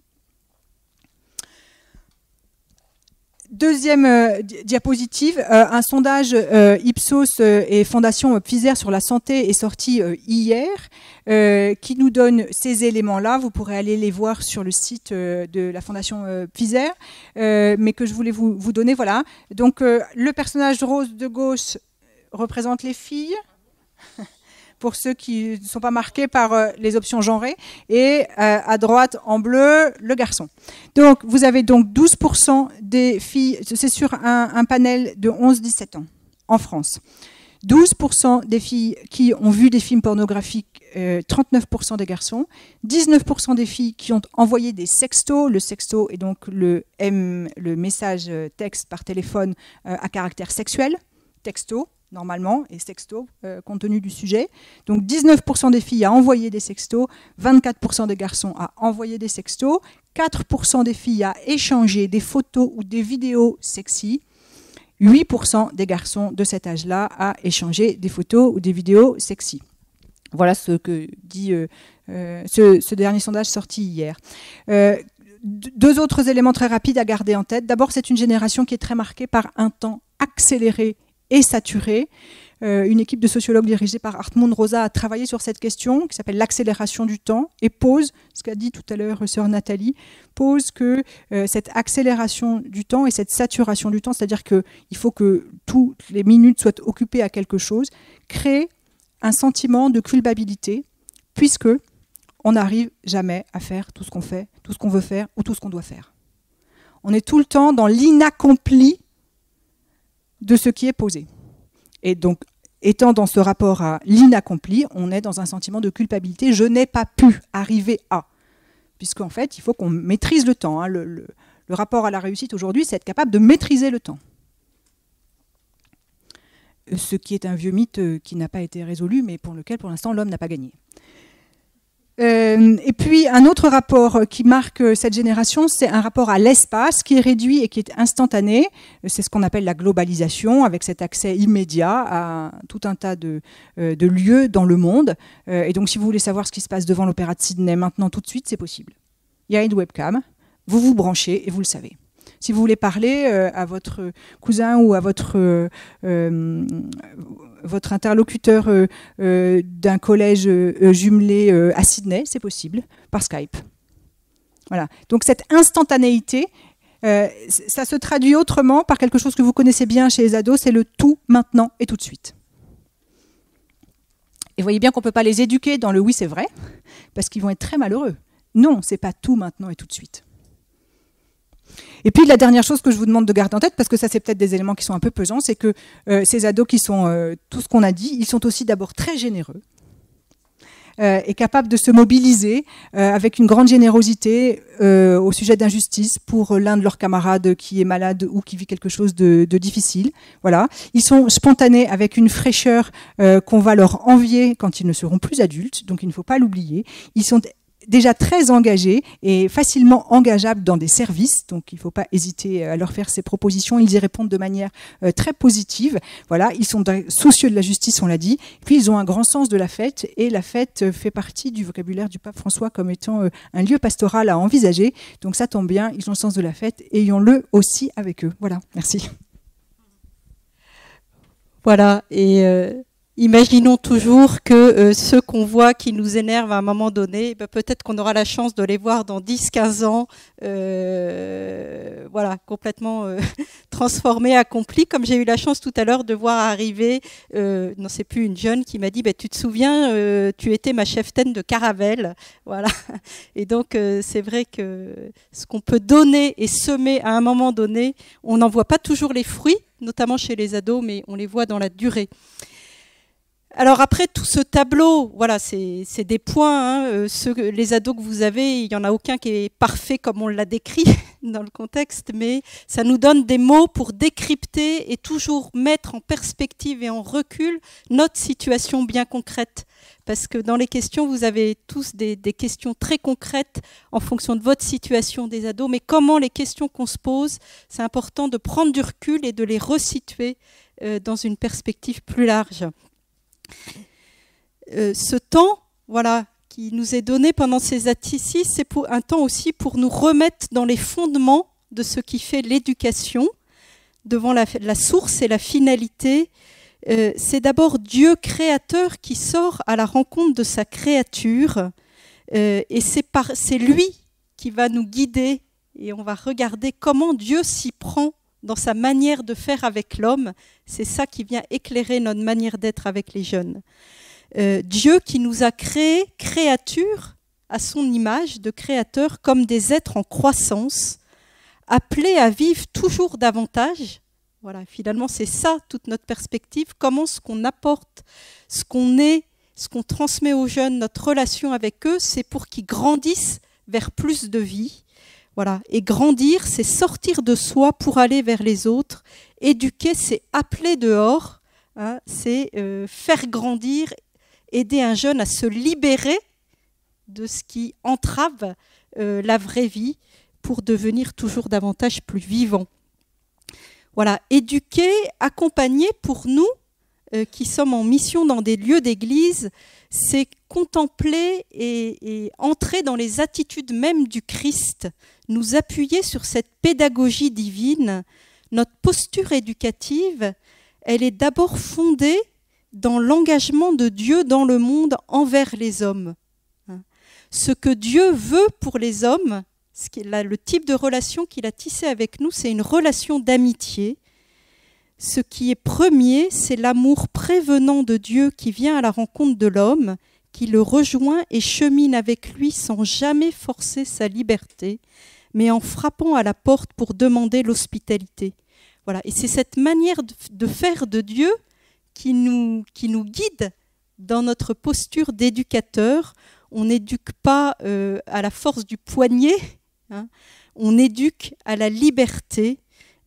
Deuxième euh, diapositive, euh, un sondage euh, Ipsos et Fondation Pfizer sur la santé est sorti hier, qui nous donne ces éléments-là. Vous pourrez aller les voir sur le site de la Fondation Pfizer, mais que je voulais vous, vous donner. Voilà. Donc, le personnage rose de gauche représente les filles. [laughs] pour ceux qui ne sont pas marqués par euh, les options genrées, et euh, à droite en bleu, le garçon. Donc vous avez donc 12% des filles, c'est sur un, panel de 11-17 ans en France. 12% des filles qui ont vu des films pornographiques, 39% euh, des garçons, 19% des filles qui ont envoyé des sextos, le sexto est donc le, message texte par téléphone à caractère sexuel, texto, normalement, et sexto, euh, compte tenu du sujet. Donc 19% des filles à envoyé des sextos, 24% des garçons à envoyé des sextos, 4% des filles à échanger des photos ou des vidéos sexy, 8% des garçons de cet âge-là à échanger des photos ou des vidéos sexy. Voilà ce que dit euh, euh, ce, ce, dernier sondage sorti hier deux autres éléments très rapides à garder en tête. D'abord, c'est une génération qui est très marquée par un temps accéléré est saturée. Euh, une équipe de sociologues dirigée par Hartmund Rosa a travaillé sur cette question qui s'appelle l'accélération du temps et pose, ce qu'a dit tout à l'heure euh, sœur Nathalie, pose que euh, cette accélération du temps et cette saturation du temps, c'est-à-dire qu'il faut que toutes les minutes soient occupées à quelque chose, crée un sentiment de culpabilité puisque on n'arrive jamais à faire tout ce qu'on fait, tout ce qu'on veut faire ou tout ce qu'on doit faire. On est tout le temps dans l'inaccompli de ce qui est posé. Et donc, étant dans ce rapport à l'inaccompli, on est dans un sentiment de culpabilité. Je n'ai pas pu arriver à. Puisqu'en fait, il faut qu'on maîtrise le temps. Hein. le rapport à la réussite aujourd'hui, c'est être capable de maîtriser le temps euh, ce qui est un vieux mythe euh, qui n'a pas été résolu, mais pour lequel, pour l'instant, l'homme n'a pas gagné. Euh, et puis un autre rapport qui marque cette génération, c'est un rapport à l'espace qui est réduit et qui est instantané. C'est ce qu'on appelle la globalisation, avec cet accès immédiat à tout un tas de, euh, de lieux dans le monde. Euh, et donc si vous voulez savoir ce qui se passe devant l'Opéra de Sydney maintenant tout de suite, c'est possible. Il y a une webcam, vous vous branchez et vous le savez. Si vous voulez parler à votre cousin ou à votre votre interlocuteur euh, euh, d'un collège euh, jumelé à Sydney, c'est possible, par Skype. Voilà. Donc cette instantanéité, ça se traduit autrement par quelque chose que vous connaissez bien chez les ados, c'est le tout maintenant et tout de suite. Et voyez bien qu'on ne peut pas les éduquer dans le oui, c'est vrai, parce qu'ils vont être très malheureux. Non, c'est pas tout maintenant et tout de suite. Et puis la dernière chose que je vous demande de garder en tête, parce que ça c'est peut-être des éléments qui sont un peu pesants, c'est que euh, ces ados qui sont euh, tout ce qu'on a dit, ils sont aussi d'abord très généreux euh, et capables de se mobiliser euh, avec une grande générosité au sujet d'injustice pour l'un de leurs camarades qui est malade ou qui vit quelque chose de, de difficile. Voilà, ils sont spontanés avec une fraîcheur qu'on va leur envier quand ils ne seront plus adultes, donc il ne faut pas l'oublier. Ils sont déjà très engagés et facilement engageables dans des services. Donc, il ne faut pas hésiter euh, à leur faire ces propositions. Ils y répondent de manière euh, très positive. Voilà, ils sont soucieux de la justice, on l'a dit. Puis, ils ont un grand sens de la fête et la fête euh, fait partie du vocabulaire du pape François comme étant un lieu pastoral à envisager. Donc, ça tombe bien, ils ont le sens de la fête, ayons-le aussi avec eux. Voilà, merci. Voilà, et imaginons toujours que euh, ceux qu'on voit qui nous énervent à un moment donné, eh ben, peut-être qu'on aura la chance de les voir dans 10-15 ans, euh, voilà, complètement euh, [laughs] transformés, accomplis, comme j'ai eu la chance tout à l'heure de voir arriver, non c'est plus une jeune qui m'a dit, ben, tu te souviens, tu étais ma cheftaine de Caravelle, [laughs] voilà. Et donc c'est vrai que ce qu'on peut donner et semer à un moment donné, on n'en voit pas toujours les fruits, notamment chez les ados, mais on les voit dans la durée. Alors après tout ce tableau, voilà, c'est des points. Hein, euh, les ados que vous avez, il n'y en a aucun qui est parfait comme on l'a décrit [laughs] dans le contexte, mais ça nous donne des mots pour décrypter et toujours mettre en perspective et en recul notre situation bien concrète. Parce que dans les questions, vous avez tous des, questions très concrètes en fonction de votre situation des ados, mais comment les questions qu'on se pose, c'est important de prendre du recul et de les resituer euh, dans une perspective plus large. Euh, ce temps, voilà, qui nous est donné pendant ces ici, c'est un temps aussi pour nous remettre dans les fondements de ce qui fait l'éducation, devant la, source et la finalité. Euh, c'est d'abord Dieu créateur qui sort à la rencontre de sa créature, euh, et c'est lui qui va nous guider, et on va regarder comment Dieu s'y prend dans sa manière de faire avec l'homme. C'est ça qui vient éclairer notre manière d'être avec les jeunes. Euh, Dieu qui nous a créés créatures à son image de créateur comme des êtres en croissance, appelés à vivre toujours davantage. Voilà, finalement, c'est ça toute notre perspective. Comment ce qu'on apporte, ce qu'on est, ce qu'on transmet aux jeunes, notre relation avec eux, c'est pour qu'ils grandissent vers plus de vie et grandir, c'est sortir de soi pour aller vers les autres. Éduquer, c'est appeler dehors. Hein. c'est euh, faire grandir, aider un jeune à se libérer de ce qui entrave euh, la vraie vie pour devenir toujours davantage plus vivant. Voilà, éduquer, accompagner pour nous euh, qui sommes en mission dans des lieux d'église, c'est contempler et, et, entrer dans les attitudes mêmes du Christ nous appuyer sur cette pédagogie divine, notre posture éducative, elle est d'abord fondée dans l'engagement de Dieu dans le monde envers les hommes. Ce que Dieu veut pour les hommes, ce qui le type de relation qu'il a tissé avec nous, c'est une relation d'amitié. Ce qui est premier, c'est l'amour prévenant de Dieu qui vient à la rencontre de l'homme, qui le rejoint et chemine avec lui sans jamais forcer sa liberté, mais en frappant à la porte pour demander l'hospitalité. Voilà. Et c'est cette manière de faire de Dieu qui nous, qui nous guide dans notre posture d'éducateur. On n'éduque pas euh, à la force du poignet, hein. on éduque à la liberté.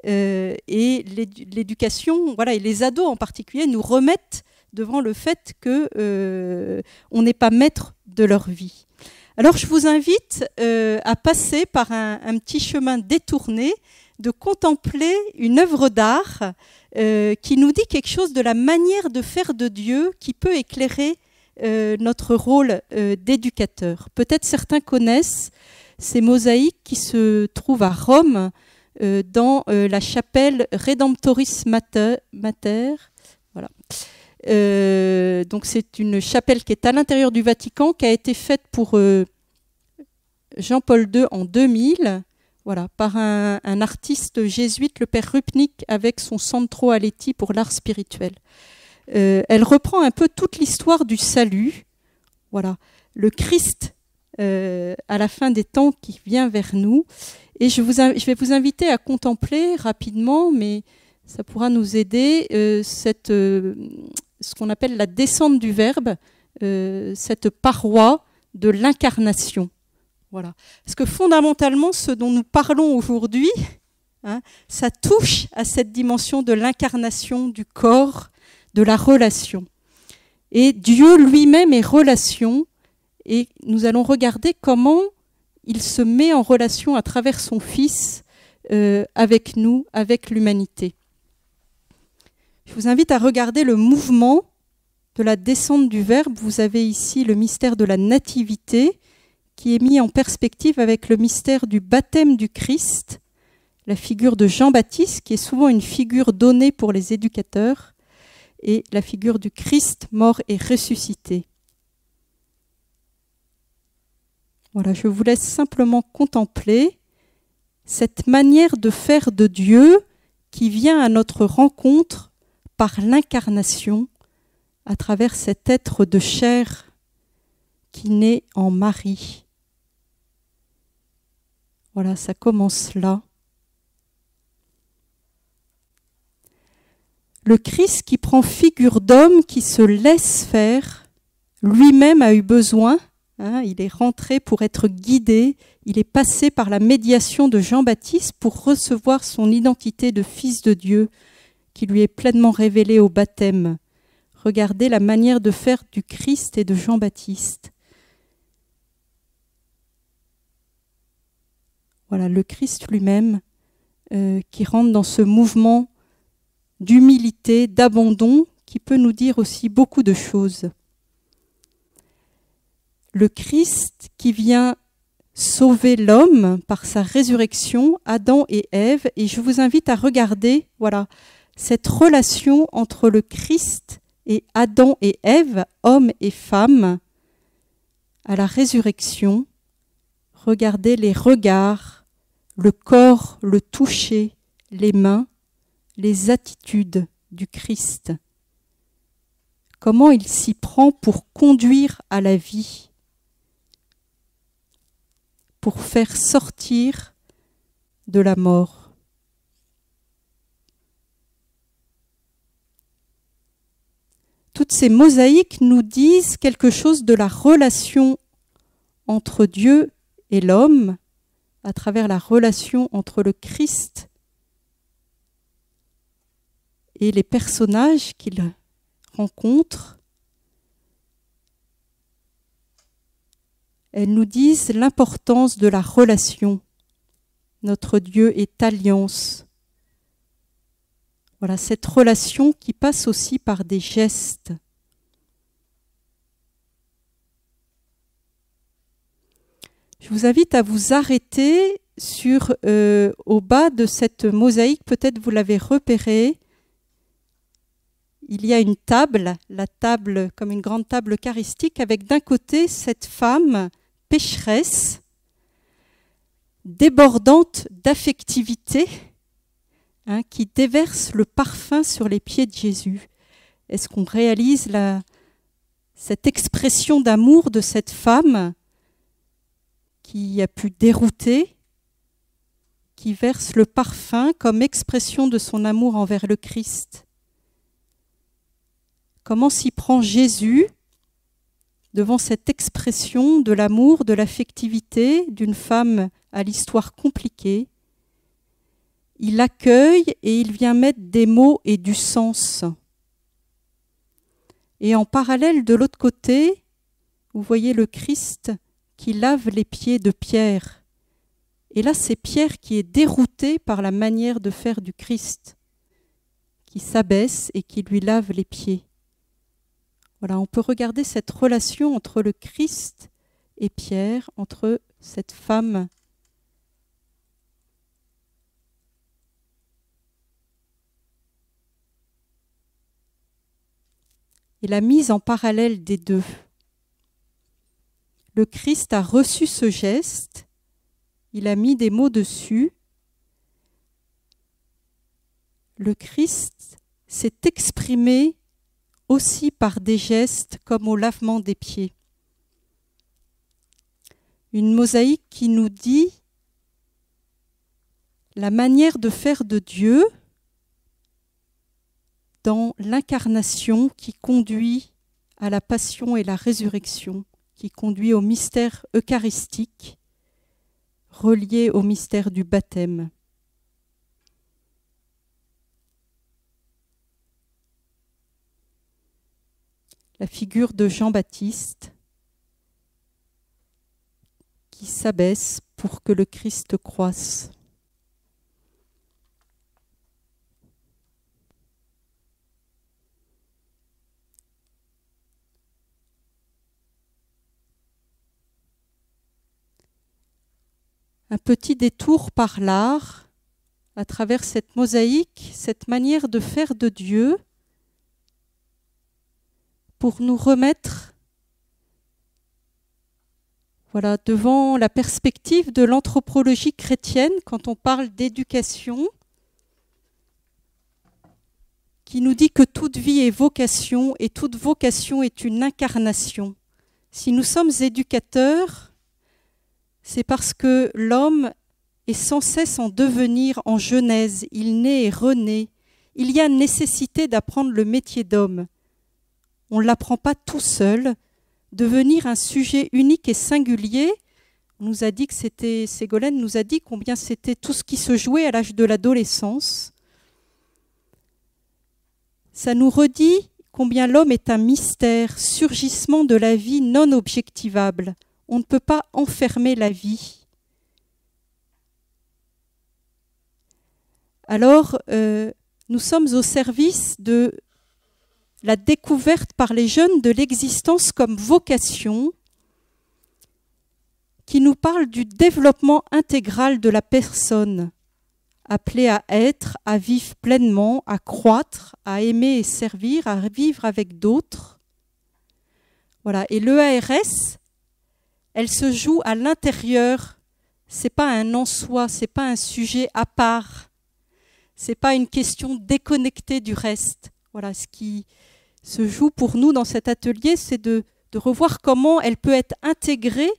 Euh, et l'éducation, voilà, et les ados en particulier nous remettent devant le fait qu'on euh, n'est pas maître de leur vie. Alors je vous invite euh, à passer par un, petit chemin détourné, de contempler une œuvre d'art euh, qui nous dit quelque chose de la manière de faire de Dieu qui peut éclairer euh, notre rôle d'éducateur. Peut-être certains connaissent ces mosaïques qui se trouvent à Rome dans la chapelle Redemptoris Mater. Mater voilà. Euh, donc c'est une chapelle qui est à l'intérieur du Vatican, qui a été faite pour euh, Jean-Paul II en 2000, voilà, par un, artiste jésuite, le père Rupnik, avec son Centro Aletti pour l'art spirituel. Euh, elle reprend un peu toute l'histoire du salut, voilà, le Christ à la fin des temps qui vient vers nous. Et je, vous, je vais vous inviter à contempler rapidement, mais ça pourra nous aider, cette, ce qu'on appelle la descente du Verbe, euh, cette paroi de l'incarnation. Voilà. Parce que fondamentalement, ce dont nous parlons aujourd'hui, hein, ça touche à cette dimension de l'incarnation du corps, de la relation. Et Dieu lui-même est relation, et nous allons regarder comment il se met en relation à travers son Fils euh, avec nous, avec l'humanité. Je vous invite à regarder le mouvement de la descente du Verbe. Vous avez ici le mystère de la nativité qui est mis en perspective avec le mystère du baptême du Christ, la figure de Jean-Baptiste qui est souvent une figure donnée pour les éducateurs, et la figure du Christ mort et ressuscité. Voilà, je vous laisse simplement contempler cette manière de faire de Dieu qui vient à notre rencontre par l'incarnation à travers cet être de chair qui naît en Marie. Voilà, ça commence là. Le Christ qui prend figure d'homme, qui se laisse faire, lui-même a eu besoin, hein, il est rentré pour être guidé, il est passé par la médiation de Jean-Baptiste pour recevoir son identité de fils de Dieu, qui lui est pleinement révélé au baptême. Regardez la manière de faire du Christ et de Jean-Baptiste. Voilà, le Christ lui-même euh, qui rentre dans ce mouvement d'humilité, d'abandon, qui peut nous dire aussi beaucoup de choses. Le Christ qui vient sauver l'homme par sa résurrection, Adam et Ève, et je vous invite à regarder, voilà, cette relation entre le Christ et Adam et Ève, hommes et femmes, à la résurrection, regardez les regards, le corps, le toucher, les mains, les attitudes du Christ. Comment il s'y prend pour conduire à la vie, pour faire sortir de la mort. toutes ces mosaïques nous disent quelque chose de la relation entre Dieu et l'homme, à travers la relation entre le Christ et les personnages qu'il rencontre. Elles nous disent l'importance de la relation. Notre Dieu est alliance. Voilà cette relation qui passe aussi par des gestes. Je vous invite à vous arrêter sur euh, au bas de cette mosaïque, peut-être vous l'avez repérée. Il y a une table, la table comme une grande table eucharistique, avec d'un côté cette femme pécheresse, débordante d'affectivité, Hein, qui déverse le parfum sur les pieds de Jésus. Est-ce qu'on réalise cette expression d'amour de cette femme qui a pu dérouter, qui verse le parfum comme expression de son amour envers le Christ Comment s'y prend Jésus devant cette expression de l'amour, de l'affectivité d'une femme à l'histoire compliquée il accueille et il vient mettre des mots et du sens. Et en parallèle de l'autre côté, vous voyez le Christ qui lave les pieds de Pierre. Et là, c'est Pierre qui est dérouté par la manière de faire du Christ, qui s'abaisse et qui lui lave les pieds. Voilà, on peut regarder cette relation entre le Christ et Pierre, entre cette femme et la mise en parallèle des deux. Le Christ a reçu ce geste, il a mis des mots dessus. Le Christ s'est exprimé aussi par des gestes comme au lavement des pieds. Une mosaïque qui nous dit la manière de faire de Dieu, dans l'incarnation qui conduit à la passion et la résurrection, qui conduit au mystère eucharistique, relié au mystère du baptême. La figure de Jean-Baptiste qui s'abaisse pour que le Christ croisse. un petit détour par l'art, à travers cette mosaïque, cette manière de faire de Dieu, pour nous remettre voilà, devant la perspective de l'anthropologie chrétienne quand on parle d'éducation, qui nous dit que toute vie est vocation et toute vocation est une incarnation. Si nous sommes éducateurs, c'est parce que l'homme est sans cesse en devenir en Genèse, il naît et renaît. Il y a nécessité d'apprendre le métier d'homme. On ne l'apprend pas tout seul. Devenir un sujet unique et singulier, on nous a dit que c'était, Ségolène nous a dit combien c'était tout ce qui se jouait à l'âge de l'adolescence. Ça nous redit combien l'homme est un mystère, surgissement de la vie non objectivable. On ne peut pas enfermer la vie. Alors, euh, nous sommes au service de la découverte par les jeunes de l'existence comme vocation qui nous parle du développement intégral de la personne, appelée à être, à vivre pleinement, à croître, à aimer et servir, à vivre avec d'autres. Voilà. Et l'EARS elle se joue à l'intérieur. C'est pas un en soi, c'est pas un sujet à part. C'est pas une question déconnectée du reste. Voilà, ce qui se joue pour nous dans cet atelier, c'est de, revoir comment elle peut être intégrée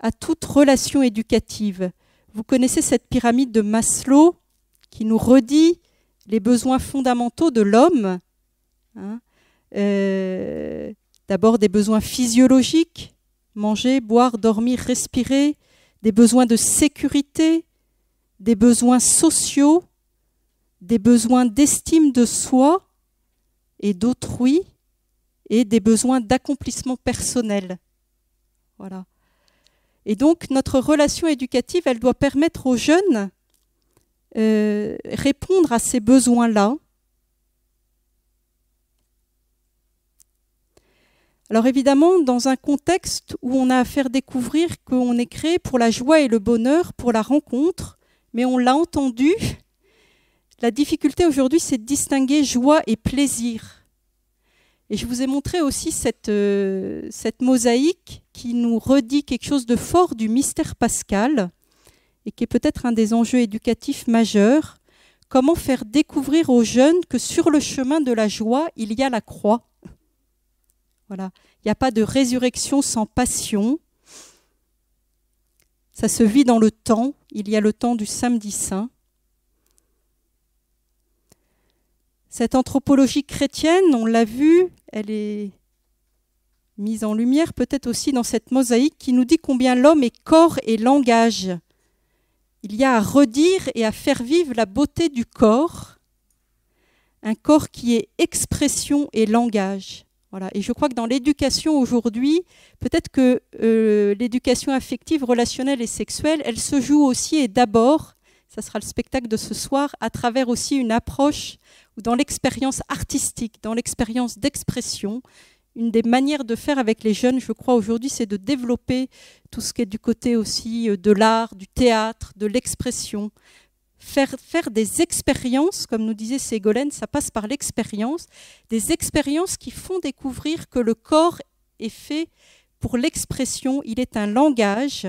à toute relation éducative. Vous connaissez cette pyramide de Maslow qui nous redit les besoins fondamentaux de l'homme. Hein, euh, d'abord des besoins physiologiques, manger, boire, dormir, respirer, des besoins de sécurité, des besoins sociaux, des besoins d'estime de soi et d'autrui, et des besoins d'accomplissement personnel. Voilà. Et donc notre relation éducative, elle doit permettre aux jeunes de euh, répondre à ces besoins-là, Alors évidemment, dans un contexte où on a à faire découvrir qu'on est créé pour la joie et le bonheur, pour la rencontre, mais on l'a entendu, la difficulté aujourd'hui, c'est de distinguer joie et plaisir. Et je vous ai montré aussi cette, euh, cette mosaïque qui nous redit quelque chose de fort du mystère pascal et qui est peut-être un des enjeux éducatifs majeurs. Comment faire découvrir aux jeunes que sur le chemin de la joie, il y a la croix voilà. Il n'y a pas de résurrection sans passion. Ça se vit dans le temps. Il y a le temps du samedi saint. Cette anthropologie chrétienne, on l'a vu, elle est mise en lumière peut-être aussi dans cette mosaïque qui nous dit combien l'homme est corps et langage. Il y a à redire et à faire vivre la beauté du corps, un corps qui est expression et langage. Voilà. Et je crois que dans l'éducation aujourd'hui, peut-être que euh, l'éducation affective, relationnelle et sexuelle, elle se joue aussi et d'abord, ça sera le spectacle de ce soir, à travers aussi une approche ou dans l'expérience artistique, dans l'expérience d'expression. Une des manières de faire avec les jeunes, je crois, aujourd'hui, c'est de développer tout ce qui est du côté aussi euh, de l'art, du théâtre, de l'expression, Faire, des expériences, comme nous disait Ségolène, ça passe par l'expérience, des expériences qui font découvrir que le corps est fait pour l'expression, il est un langage,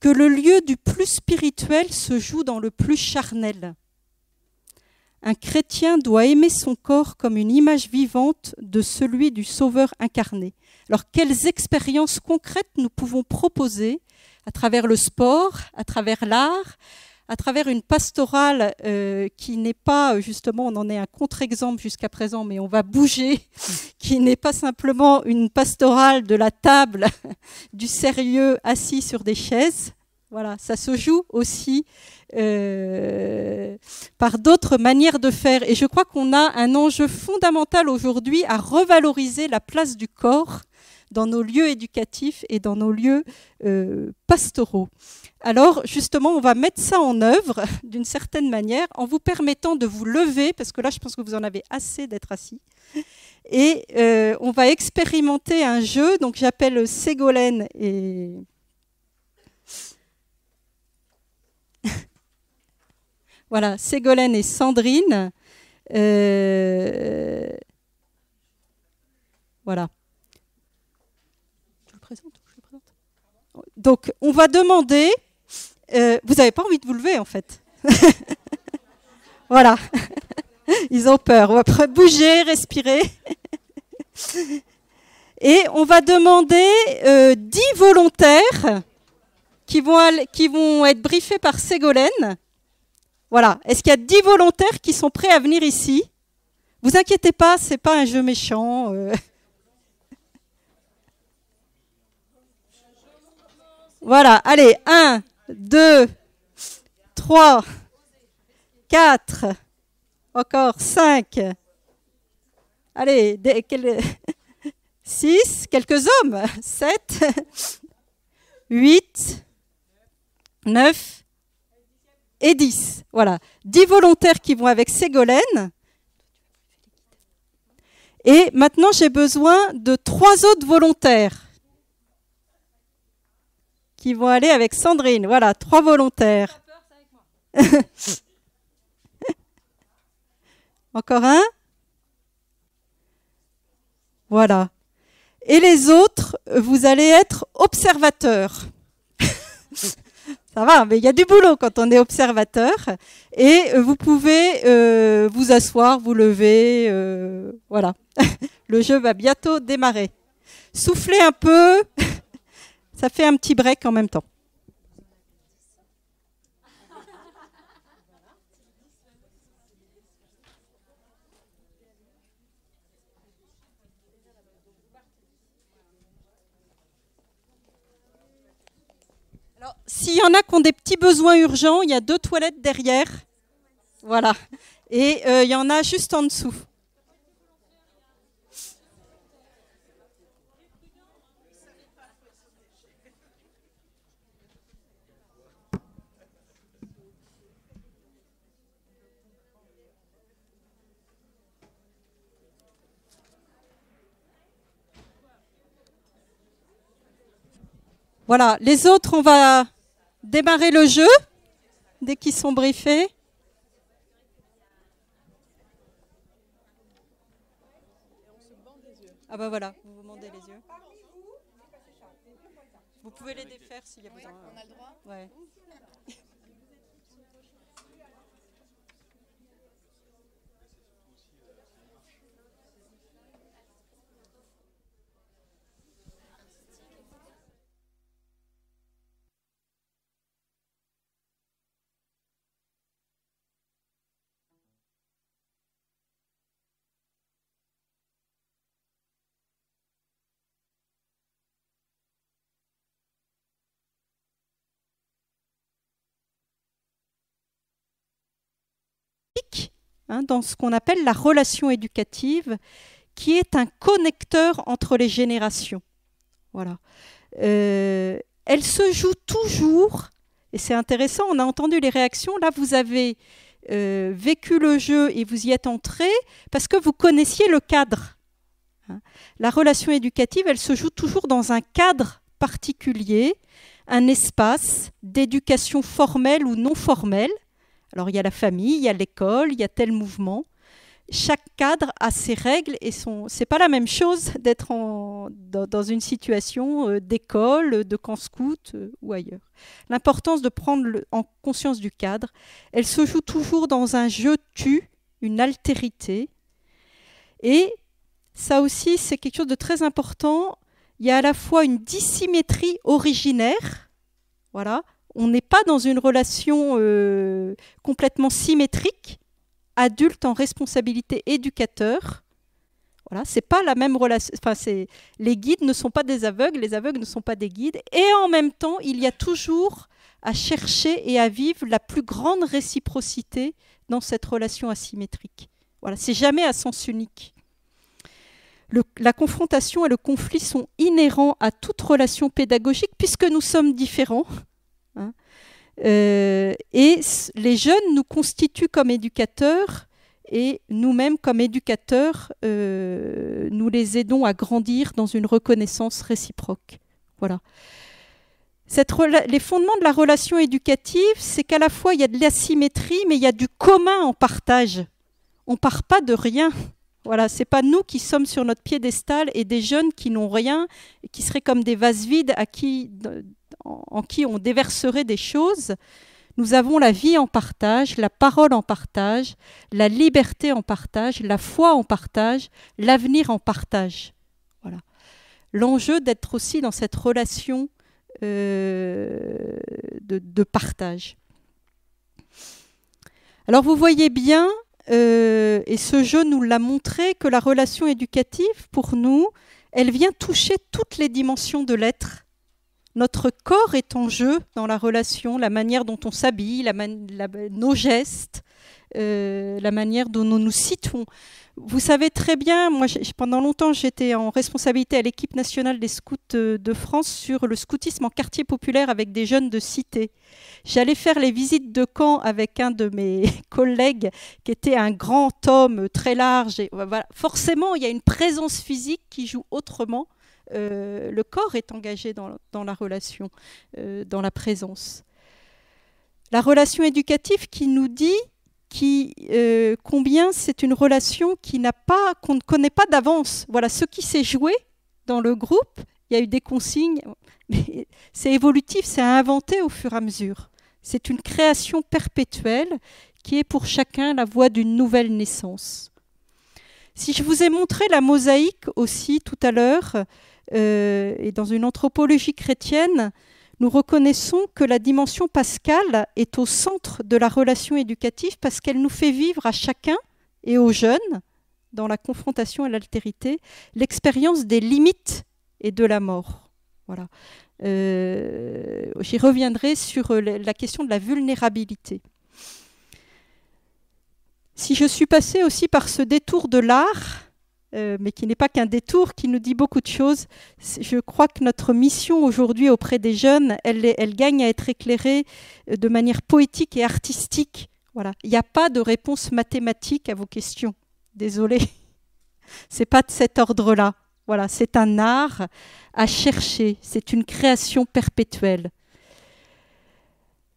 que le lieu du plus spirituel se joue dans le plus charnel. Un chrétien doit aimer son corps comme une image vivante de celui du Sauveur incarné. Alors quelles expériences concrètes nous pouvons proposer à travers le sport, à travers l'art, à travers une pastorale euh, qui n'est pas, euh, justement, on en est un contre-exemple jusqu'à présent, mais on va bouger, [laughs] qui n'est pas simplement une pastorale de la table, [laughs] du sérieux assis sur des chaises. Voilà, ça se joue aussi euh, par d'autres manières de faire. Et je crois qu'on a un enjeu fondamental aujourd'hui à revaloriser la place du corps dans nos lieux éducatifs et dans nos lieux pastoraux. Alors justement, on va mettre ça en œuvre [laughs] d'une certaine manière en vous permettant de vous lever, parce que là, je pense que vous en avez assez d'être assis. Et euh, on va expérimenter un jeu, donc j'appelle Ségolène et... [laughs] voilà, Ségolène et Sandrine. Euh, voilà. je le présente. Donc on va demander euh, vous n'avez pas envie de vous lever en fait. [laughs] voilà. [laughs] Ils ont peur. On va bouger, respirer. [laughs] Et on va demander euh, 10 volontaires qui vont, qui vont être briefés par Ségolène. Voilà. Est-ce qu'il y a 10 volontaires qui sont prêts à venir ici Vous inquiétez pas, ce n'est pas un jeu méchant. Euh. Voilà, allez, 1, 2, 3, 4, encore 5. Allez, 6, [laughs] quelques hommes, 7, 8, 9 et 10. Voilà, 10 volontaires qui vont avec Ségolène. Et maintenant, j'ai besoin de trois autres volontaires qui vont aller avec Sandrine. Voilà, trois volontaires. [laughs] Encore un Voilà. Et les autres, vous allez être observateurs. [laughs] Ça va, mais il y a du boulot quand on est observateur. Et vous pouvez euh, vous asseoir, vous lever. Euh, voilà. [laughs] Le jeu va bientôt démarrer. Soufflez un peu, ça fait un petit break en même temps. s'il y en a qui ont des petits besoins urgents, il y a deux toilettes derrière. Voilà. Et euh, il y en a juste en dessous. Voilà, les autres, on va démarrer le jeu dès qu'ils sont briefés. Ah ben voilà, vous vous bandez les yeux. Vous pouvez les défaire s'il y a besoin. On a le droit Hein, dans ce qu'on appelle la relation éducative, qui est un connecteur entre les générations. Voilà. Euh, elle se joue toujours, et c'est intéressant, on a entendu les réactions, là vous avez euh, vécu le jeu et vous y êtes entré parce que vous connaissiez le cadre. Hein. La relation éducative, elle se joue toujours dans un cadre particulier, un espace d'éducation formelle ou non formelle, alors il y a la famille, il y a l'école, il y a tel mouvement. Chaque cadre a ses règles et son. C'est pas la même chose [laughs] d'être dans, une situation euh, d'école, de camp scout euh, ou ailleurs. L'importance de prendre en conscience du cadre, elle se joue toujours dans un jeu tu, une altérité. Et ça aussi, c'est quelque chose de très important. Il y a à la fois une dissymétrie originaire, voilà, on n'est pas dans une relation euh, complètement symétrique, adulte en responsabilité éducateur. Voilà, c'est pas la même relation. Enfin, les guides ne sont pas des aveugles, les aveugles ne sont pas des guides. Et en même temps, il y a toujours à chercher et à vivre la plus grande réciprocité dans cette relation asymétrique. Voilà, c'est jamais à sens unique. la confrontation et le conflit sont inhérents à toute relation pédagogique puisque nous sommes différents euh, et les jeunes nous constituent comme éducateurs et nous-mêmes comme éducateurs, euh, nous les aidons à grandir dans une reconnaissance réciproque. Voilà. Cette les fondements de la relation éducative, c'est qu'à la fois il y a de l'asymétrie, mais il y a du commun en partage. On part pas de rien. Voilà, c'est pas nous qui sommes sur notre piédestal et des jeunes qui n'ont rien, qui seraient comme des vases vides à qui en, qui on déverserait des choses, nous avons la vie en partage, la parole en partage, la liberté en partage, la foi en partage, l'avenir en partage. Voilà. L'enjeu d'être aussi dans cette relation euh, de, partage. Alors vous voyez bien, euh, et ce jeu nous l'a montré, que la relation éducative, pour nous, elle vient toucher toutes les dimensions de l'être notre corps est en jeu dans la relation, la manière dont on s'habille, nos gestes, euh, la manière dont nous nous situons. Vous savez très bien, moi pendant longtemps j'étais en responsabilité à l'équipe nationale des scouts euh, de, France sur le scoutisme en quartier populaire avec des jeunes de cité. J'allais faire les visites de camp avec un de mes [laughs] collègues qui était un grand homme très large. Et, voilà. Forcément, il y a une présence physique qui joue autrement euh, le corps est engagé dans, la relation, euh, dans la présence. La relation éducative qui nous dit qui, euh, combien c'est une relation qui n'a pas, qu'on ne connaît pas d'avance. Voilà ce qui s'est joué dans le groupe. Il y a eu des consignes, mais c'est évolutif, c'est inventé au fur et à mesure. C'est une création perpétuelle qui est pour chacun la voie d'une nouvelle naissance. Si je vous ai montré la mosaïque aussi tout à l'heure, euh, et dans une anthropologie chrétienne, nous reconnaissons que la dimension pascale est au centre de la relation éducative parce qu'elle nous fait vivre à chacun et aux jeunes, dans la confrontation à l'altérité, l'expérience des limites et de la mort. Voilà. Euh, j'y reviendrai sur la question de la vulnérabilité. Si je suis passée aussi par ce détour de l'art, euh, mais qui n'est pas qu'un détour, qui nous dit beaucoup de choses. Je crois que notre mission aujourd'hui auprès des jeunes, elle, elle gagne à être éclairée euh, de manière poétique et artistique. Voilà. Il n'y a pas de réponse mathématique à vos questions. Désolé. [laughs] C'est pas de cet ordre-là. Voilà, c'est un art à chercher, c'est une création perpétuelle.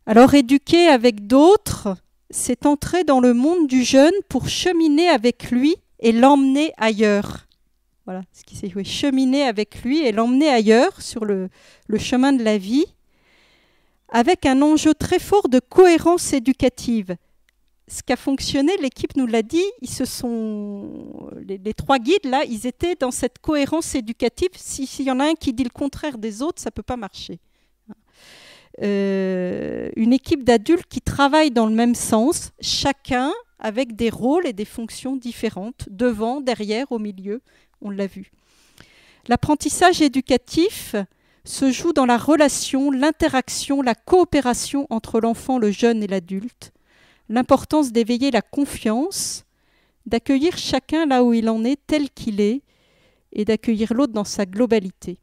Alors éduquer avec d'autres, c'est entrer dans le monde du jeune pour cheminer avec lui et l'emmener ailleurs. Voilà, ce qui s'est joué, cheminer avec lui et l'emmener ailleurs sur le, chemin de la vie, avec un enjeu très fort de cohérence éducative ce qui a fonctionné, l'équipe nous l'a dit, ils se sont, les, trois guides, là, ils étaient dans cette cohérence éducative. S'il y en a un qui dit le contraire des autres, ça ne peut pas marcher. Euh, une équipe d'adultes qui travaillent dans le même sens, chacun avec des rôles et des fonctions différentes, devant, derrière, au milieu, on l'a vu. L'apprentissage éducatif se joue dans la relation, l'interaction, la coopération entre l'enfant, le jeune et l'adulte, l'importance d'éveiller la confiance, d'accueillir chacun là où il en est tel qu'il est, et d'accueillir l'autre dans sa globalité.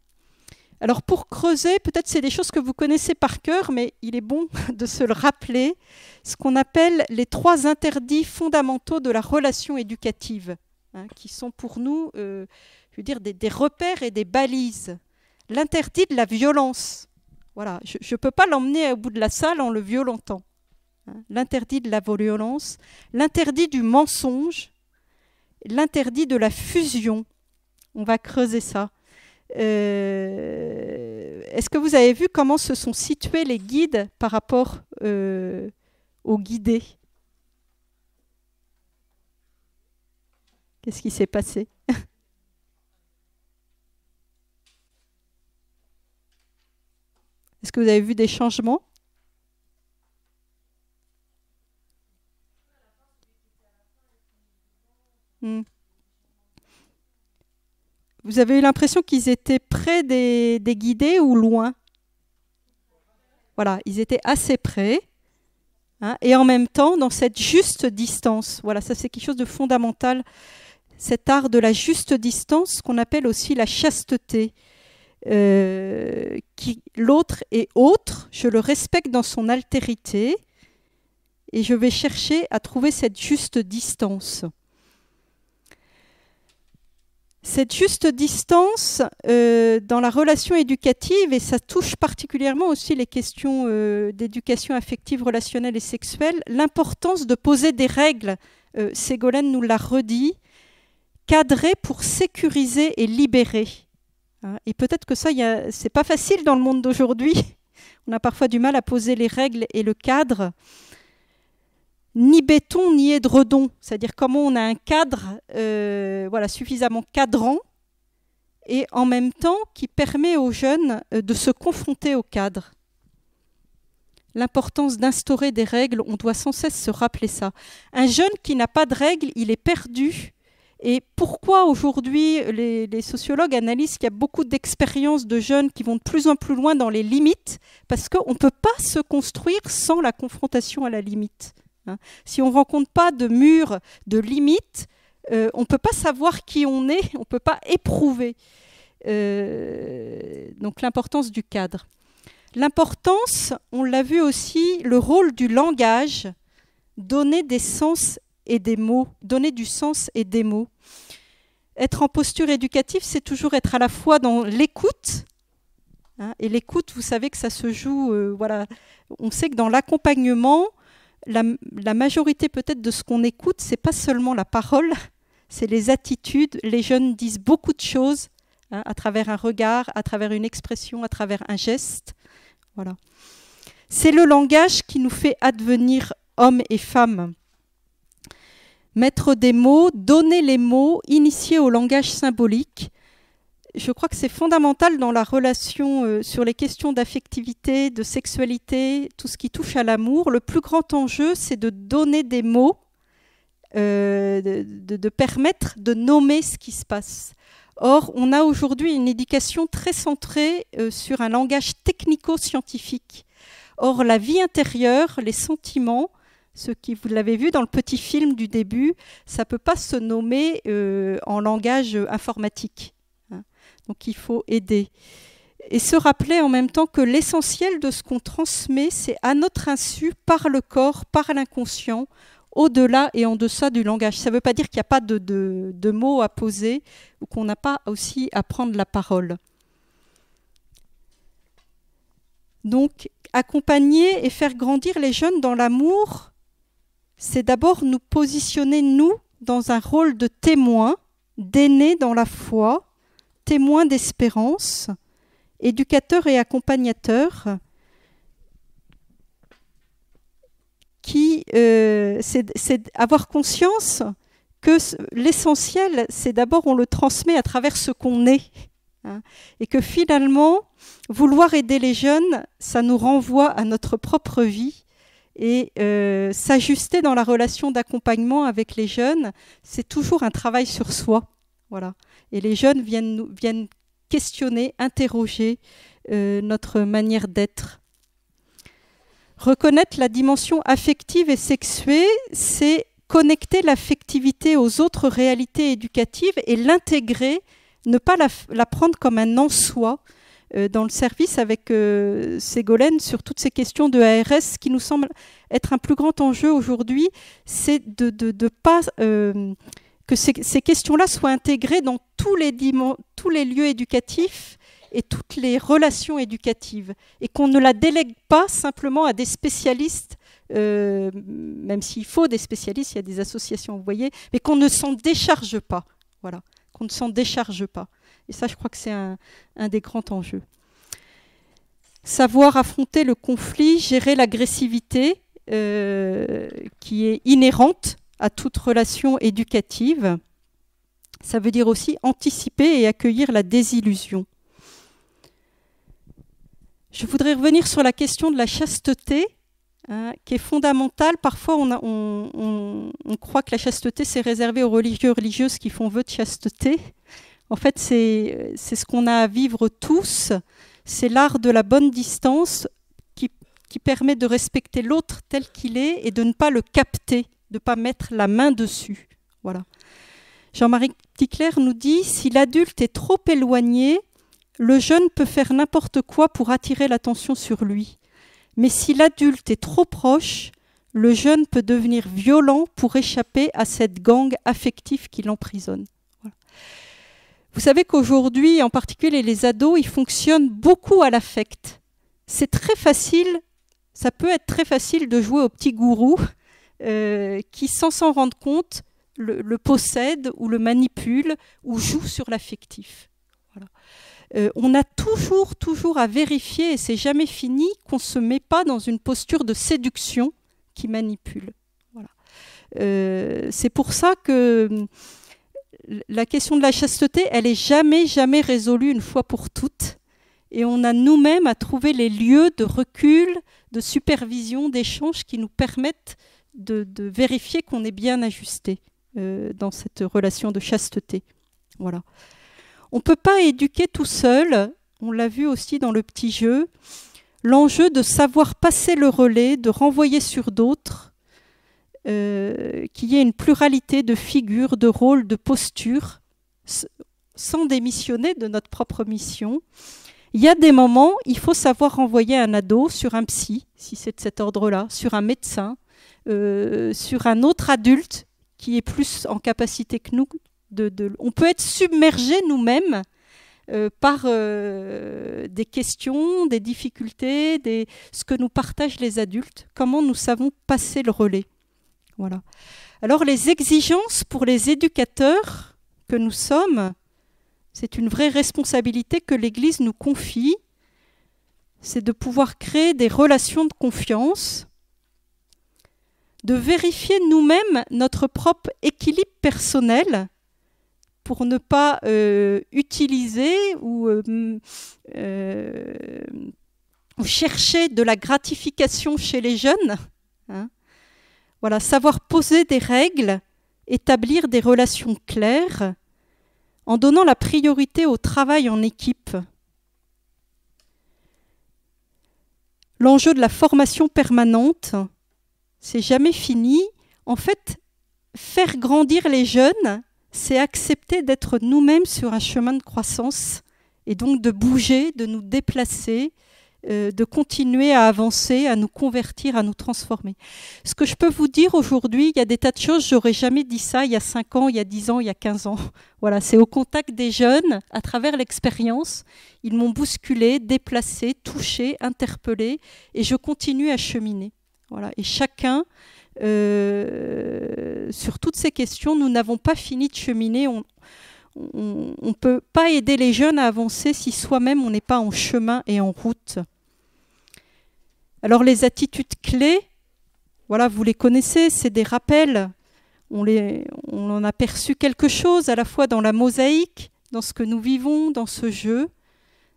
Alors pour creuser, peut-être c'est des choses que vous connaissez par cœur, mais il est bon [laughs] de se le rappeler, ce qu'on appelle les trois interdits fondamentaux de la relation éducative, hein, qui sont pour nous, euh, veux dire, des, repères et des balises. L'interdit de la violence. Voilà, je ne peux pas l'emmener au bout de la salle en le violentant. Hein. l'interdit de la violence, l'interdit du mensonge, l'interdit de la fusion. On va creuser ça. Euh, est-ce que vous avez vu comment se sont situés les guides par rapport euh, aux guidés Qu'est-ce qui s'est passé Est-ce que vous avez vu des changements hmm. Vous avez eu l'impression qu'ils étaient près des, guidés ou loin Voilà, ils étaient assez près. Hein, et en même temps, dans cette juste distance. Voilà, ça c'est quelque chose de fondamental. Cet art de la juste distance qu'on appelle aussi la chasteté. Euh, l'autre est autre, je le respecte dans son altérité et je vais chercher à trouver cette juste distance. Cette juste distance euh, dans la relation éducative, et ça touche particulièrement aussi les questions euh, d'éducation affective, relationnelle et sexuelle, l'importance de poser des règles, euh, Ségolène nous l'a redit, cadrées pour sécuriser et libérer. Hein, et peut-être que ça, c'est pas facile dans le monde d'aujourd'hui. [laughs] On a parfois du mal à poser les règles et le cadre ni béton ni édredon, c'est-à-dire comment on a un cadre euh, voilà, suffisamment cadrant et en même temps qui permet aux jeunes euh, de se confronter au cadre. L'importance d'instaurer des règles, on doit sans cesse se rappeler ça. Un jeune qui n'a pas de règles, il est perdu. Et pourquoi aujourd'hui les, les, sociologues analysent qu'il y a beaucoup d'expériences de jeunes qui vont de plus en plus loin dans les limites Parce qu'on ne peut pas se construire sans la confrontation à la limite. Hein. Si on ne rencontre pas de murs, de limites, euh, on ne peut pas savoir qui on est, on ne peut pas éprouver. Euh, donc l'importance du cadre. L'importance, on l'a vu aussi, le rôle du langage, donner des sens et des mots, donner du sens et des mots. Être en posture éducative, c'est toujours être à la fois dans l'écoute, hein, et l'écoute, vous savez que ça se joue, euh, voilà, on sait que dans l'accompagnement, la, majorité peut-être de ce qu'on écoute, c'est pas seulement la parole, c'est les attitudes. Les jeunes disent beaucoup de choses hein, à travers un regard, à travers une expression, à travers un geste. Voilà. C'est le langage qui nous fait advenir hommes et femmes. Mettre des mots, donner les mots, initier au langage symbolique, je crois que c'est fondamental dans la relation euh, sur les questions d'affectivité, de sexualité, tout ce qui touche à l'amour. Le plus grand enjeu, c'est de donner des mots, euh, de, permettre de nommer ce qui se passe. Or, on a aujourd'hui une éducation très centrée euh, sur un langage technico-scientifique. Or, la vie intérieure, les sentiments, ce qui, vous l'avez vu dans le petit film du début, ça ne peut pas se nommer en langage informatique. Donc il faut aider. Et se rappeler en même temps que l'essentiel de ce qu'on transmet, c'est à notre insu, par le corps, par l'inconscient, au-delà et en deçà du langage. Ça ne veut pas dire qu'il n'y a pas de, de, mots à poser ou qu'on n'a pas aussi à prendre la parole. Donc, accompagner et faire grandir les jeunes dans l'amour, c'est d'abord nous positionner, nous, dans un rôle de témoin, d'aîné dans la foi, témoin d'espérance, éducateur et accompagnateur, qui euh, c'est avoir conscience que l'essentiel, c'est d'abord on le transmet à travers ce qu'on est. Hein, et que finalement, vouloir aider les jeunes, ça nous renvoie à notre propre vie. Et euh, s'ajuster dans la relation d'accompagnement avec les jeunes, c'est toujours un travail sur soi. Voilà. Et les jeunes viennent, viennent questionner, interroger euh, notre manière d'être. Reconnaître la dimension affective et sexuée, c'est connecter l'affectivité aux autres réalités éducatives et l'intégrer, ne pas la, prendre comme un en-soi, euh, dans le service avec euh, Ségolène sur toutes ces questions de ARS qui nous semble être un plus grand enjeu aujourd'hui, c'est de ne pas que ces, questions-là soient intégrées dans tous les, tous les lieux éducatifs et toutes les relations éducatives, et qu'on ne la délègue pas simplement à des spécialistes, euh, même s'il faut des spécialistes, il y a des associations, vous voyez, mais qu'on ne s'en décharge pas, voilà, qu'on ne s'en décharge pas. Et ça, je crois que c'est un, des grands enjeux. Savoir affronter le conflit, gérer l'agressivité euh, qui est inhérente à toute relation éducative. Ça veut dire aussi anticiper et accueillir la désillusion. Je voudrais revenir sur la question de la chasteté, hein, qui est fondamentale. Parfois, on, croit que la chasteté, c'est réservé aux religieux religieuses qui font vœu de chasteté. En fait, c'est ce qu'on a à vivre tous. C'est l'art de la bonne distance qui, qui permet de respecter l'autre tel qu'il est et de ne pas le capter de ne pas mettre la main dessus. Voilà. Jean-Marie Ticler nous dit si l'adulte est trop éloigné, le jeune peut faire n'importe quoi pour attirer l'attention sur lui. Mais si l'adulte est trop proche, le jeune peut devenir violent pour échapper à cette gang affective qui l'emprisonne. Vous savez qu'aujourd'hui, en particulier les ados, ils fonctionnent beaucoup à l'affect. C'est très facile, ça peut être très facile de jouer au petit gourou euh, qui, sans s'en rendre compte, le, possède ou le manipule ou joue sur l'affectif. Euh, on a toujours, toujours à vérifier, et c'est jamais fini, qu'on ne se met pas dans une posture de séduction qui manipule. Voilà. Euh, c'est pour ça que la question de la chasteté, elle est jamais, jamais résolue une fois pour toutes. Et on a nous-mêmes à trouver les lieux de recul, de supervision, d'échange qui nous permettent de, vérifier qu'on est bien ajusté euh, dans cette relation de chasteté. Voilà. On ne peut pas éduquer tout seul, on l'a vu aussi dans le petit jeu, l'enjeu de savoir passer le relais, de renvoyer sur d'autres, euh, qu'il y ait une pluralité de figures, de rôles, de postures, sans démissionner de notre propre mission. Il y a des moments, il faut savoir renvoyer un ado sur un psy, si c'est de cet ordre-là, sur un médecin, euh, sur un autre adulte qui est plus en capacité que nous. on peut être submergé nous-mêmes euh, par euh, des questions, des difficultés, ce que nous partagent les adultes, comment nous savons passer le relais. Voilà. Alors les exigences pour les éducateurs que nous sommes, c'est une vraie responsabilité que l'Église nous confie, c'est de pouvoir créer des relations de confiance de vérifier nous-mêmes notre propre équilibre personnel pour ne pas euh, utiliser euh, euh, ou, chercher de la gratification chez les jeunes. Hein. voilà, savoir poser des règles, établir des relations claires, en donnant la priorité au travail en équipe. L'enjeu de la formation permanente, c'est jamais fini. En fait, faire grandir les jeunes, c'est accepter d'être nous-mêmes sur un chemin de croissance et donc de bouger, de nous déplacer, euh, de continuer à avancer, à nous convertir, à nous transformer. Ce que je peux vous dire aujourd'hui, il y a des tas de choses, j'aurais jamais dit ça il y a 5 ans, il y a 10 ans, il y a 15 ans. [laughs] Voilà, c'est au contact des jeunes, à travers l'expérience, ils m'ont bousculé, déplacé, touché, interpellé, et je continue à cheminer. Et chacun, euh, sur toutes ces questions, nous n'avons pas fini de cheminer. On ne peut pas aider les jeunes à avancer si soi-même on n'est pas en chemin et en route. Alors les attitudes clés, voilà, vous les connaissez, c'est des rappels. On, les, on en a perçu quelque chose à la fois dans la mosaïque, dans ce que nous vivons, dans ce jeu.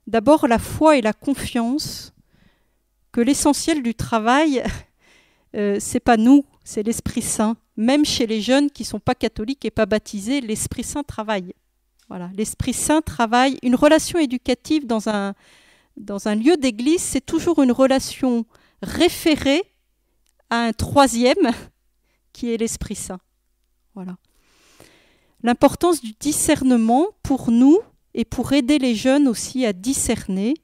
D'abord la foi et la confiance que l'essentiel du travail [laughs] Euh, c'est pas nous, c'est l'Esprit Saint. Même chez les jeunes qui ne sont pas catholiques et pas baptisés, l'Esprit Saint travaille. Voilà, l'Esprit Saint travaille. Une relation éducative dans un, dans un lieu d'église, c'est toujours une relation référée à un troisième [laughs] qui est l'Esprit Saint. Voilà. L'importance du discernement pour nous et pour aider les jeunes aussi à discerner.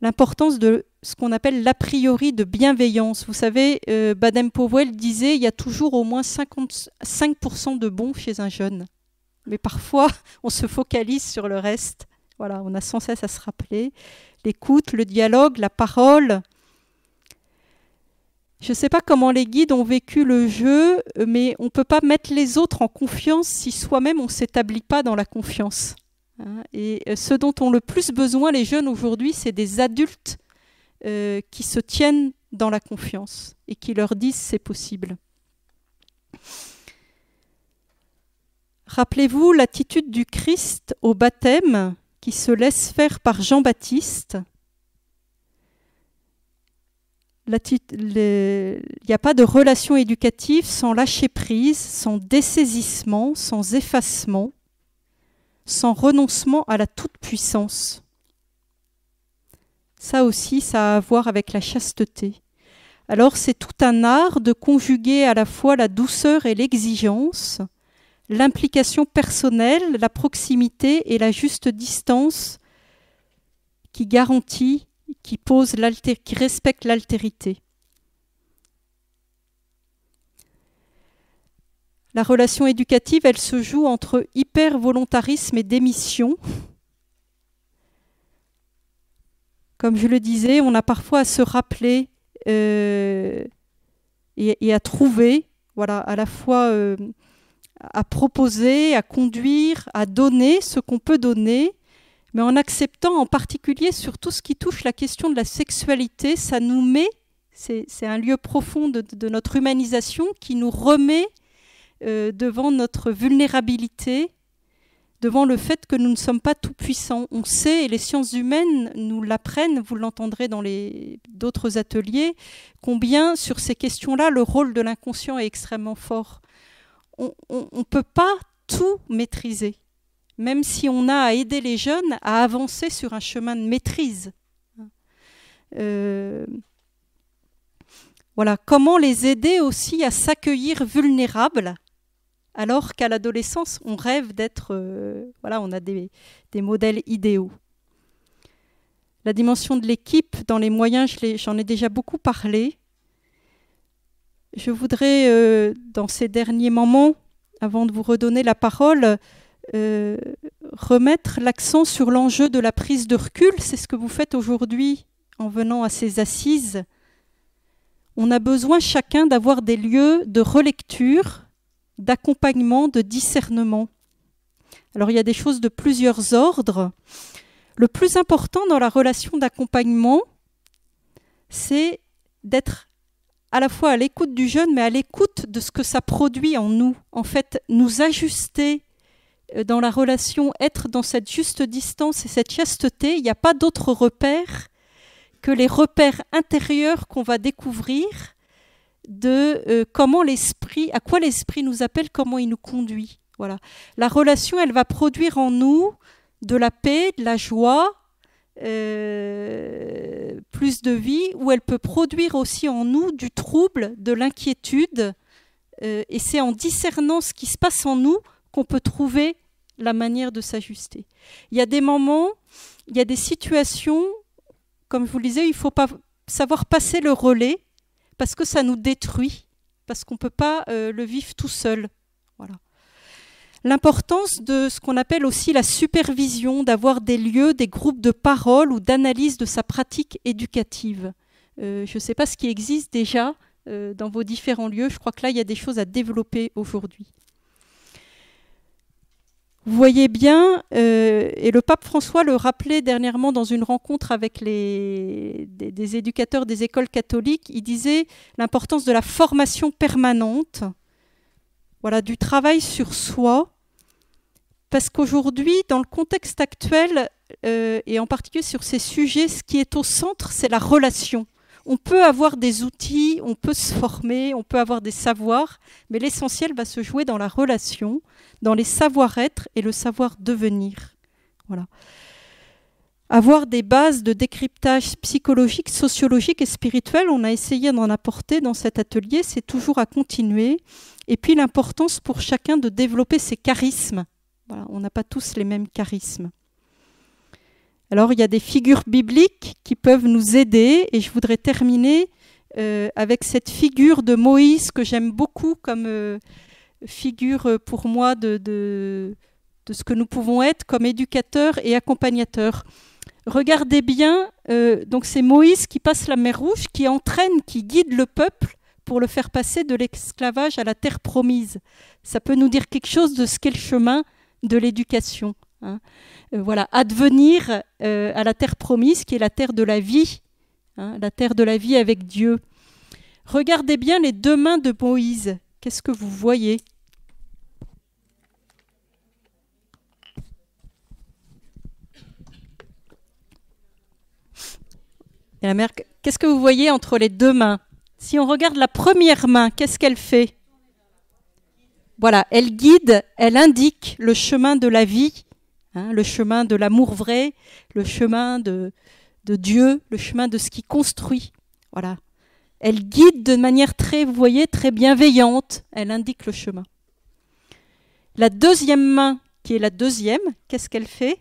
L'importance de ce qu'on appelle l'a priori de bienveillance. Vous savez, Baden euh, Powell disait il y a toujours au moins 5% de bon chez un jeune. Mais parfois, [laughs] on se focalise sur le reste. Voilà, on a sans cesse à se rappeler l'écoute, le dialogue, la parole. Je ne sais pas comment les guides ont vécu le jeu, mais on ne peut pas mettre les autres en confiance si soi-même on ne s'établit pas dans la confiance. Hein, et euh, ce dont ont le plus besoin les jeunes aujourd'hui, c'est des adultes euh, qui se tiennent dans la confiance et qui leur disent c'est possible. Rappelez-vous l'attitude du Christ au baptême qui se laisse faire par Jean-Baptiste. Il n'y a pas de relation éducative sans lâcher prise, sans dessaisissement, sans effacement, sans renoncement à la toute-puissance. Ça aussi, ça a à voir avec la chasteté. Alors c'est tout un art de conjuguer à la fois la douceur et l'exigence, l'implication personnelle, la proximité et la juste distance qui garantit, qui, pose qui respecte l'altérité. La relation éducative, elle se joue entre hyper-volontarisme et démission, comme je le disais, on a parfois à se rappeler euh, et, à trouver, voilà, à la fois euh, à proposer, à conduire, à donner ce qu'on peut donner, mais en acceptant en particulier sur tout ce qui touche la question de la sexualité, ça nous met, c'est un lieu profond de, notre humanisation qui nous remet euh, devant notre vulnérabilité devant le fait que nous ne sommes pas tout-puissants. On sait, et les sciences humaines nous l'apprennent, vous l'entendrez dans d'autres ateliers, combien sur ces questions-là, le rôle de l'inconscient est extrêmement fort. On ne peut pas tout maîtriser, même si on a à aider les jeunes à avancer sur un chemin de maîtrise. Euh, voilà, comment les aider aussi à s'accueillir vulnérables alors qu'à l'adolescence, on rêve d'être... Euh, voilà, on a des, modèles idéaux. La dimension de l'équipe dans les moyens, j'en ai déjà beaucoup parlé. Je voudrais, euh, dans ces derniers moments, avant de vous redonner la parole, euh, remettre l'accent sur l'enjeu de la prise de recul. C'est ce que vous faites aujourd'hui en venant à ces assises. On a besoin chacun d'avoir des lieux de relecture d'accompagnement, de discernement. Alors il y a des choses de plusieurs ordres. Le plus important dans la relation d'accompagnement, c'est d'être à la fois à l'écoute du jeune, mais à l'écoute de ce que ça produit en nous. En fait, nous ajuster euh, dans la relation, être dans cette juste distance et cette chasteté, il n'y a pas d'autre repère que les repères intérieurs qu'on va découvrir de euh, comment l'esprit, à quoi l'esprit nous appelle, comment il nous conduit. Voilà. La relation, elle va produire en nous de la paix, de la joie, euh, plus de vie, ou elle peut produire aussi en nous du trouble, de l'inquiétude. Euh, et c'est en discernant ce qui se passe en nous qu'on peut trouver la manière de s'ajuster. Il y a des moments, il y a des situations, comme je vous le disais, il faut pas savoir passer le relais parce que ça nous détruit, parce qu'on ne peut pas euh, le vivre tout seul. Voilà. L'importance de ce qu'on appelle aussi la supervision, d'avoir des lieux, des groupes de parole ou d'analyse de sa pratique éducative. Euh, je ne sais pas ce qui existe déjà euh, dans vos différents lieux. Je crois que là, il y a des choses à développer aujourd'hui. Vous voyez bien, euh, et le pape François le rappelait dernièrement dans une rencontre avec des, éducateurs des écoles catholiques, il disait l'importance de la formation permanente, voilà, du travail sur soi, parce qu'aujourd'hui, dans le contexte actuel, euh, et en particulier sur ces sujets, ce qui est au centre, c'est la relation on peut avoir des outils, on peut se former, on peut avoir des savoirs, mais l'essentiel va se jouer dans la relation, dans les savoir-être et le savoir-devenir. Voilà. Avoir des bases de décryptage psychologique, sociologique et spirituel, on a essayé d'en apporter dans cet atelier, c'est toujours à continuer. Et puis l'importance pour chacun de développer ses charismes. on n'a pas tous les mêmes charismes. Alors il y a des figures bibliques qui peuvent nous aider et je voudrais terminer euh, avec cette figure de Moïse que j'aime beaucoup comme euh, figure euh, pour moi de, ce que nous pouvons être comme éducateurs et accompagnateurs. Regardez bien, donc c'est Moïse qui passe la mer Rouge, qui entraîne, qui guide le peuple pour le faire passer de l'esclavage à la terre promise. Ça peut nous dire quelque chose de ce qu'est le chemin de l'éducation. Hein. Euh, voilà, advenir euh, à la terre promise, qui est la terre de la vie, hein, la terre de la vie avec Dieu. Regardez bien les deux mains de Moïse. Qu'est-ce que vous voyez la mère, qu'est-ce que vous voyez entre les deux mains Si on regarde la première main, qu'est-ce qu'elle fait Voilà, elle guide, elle indique le chemin de la vie Hein, le chemin de l'amour vrai, le chemin de, de, Dieu, le chemin de ce qui construit. Voilà. Elle guide de manière très, vous voyez, très bienveillante. Elle indique le chemin. La deuxième main, qui est la deuxième, qu'est-ce qu'elle fait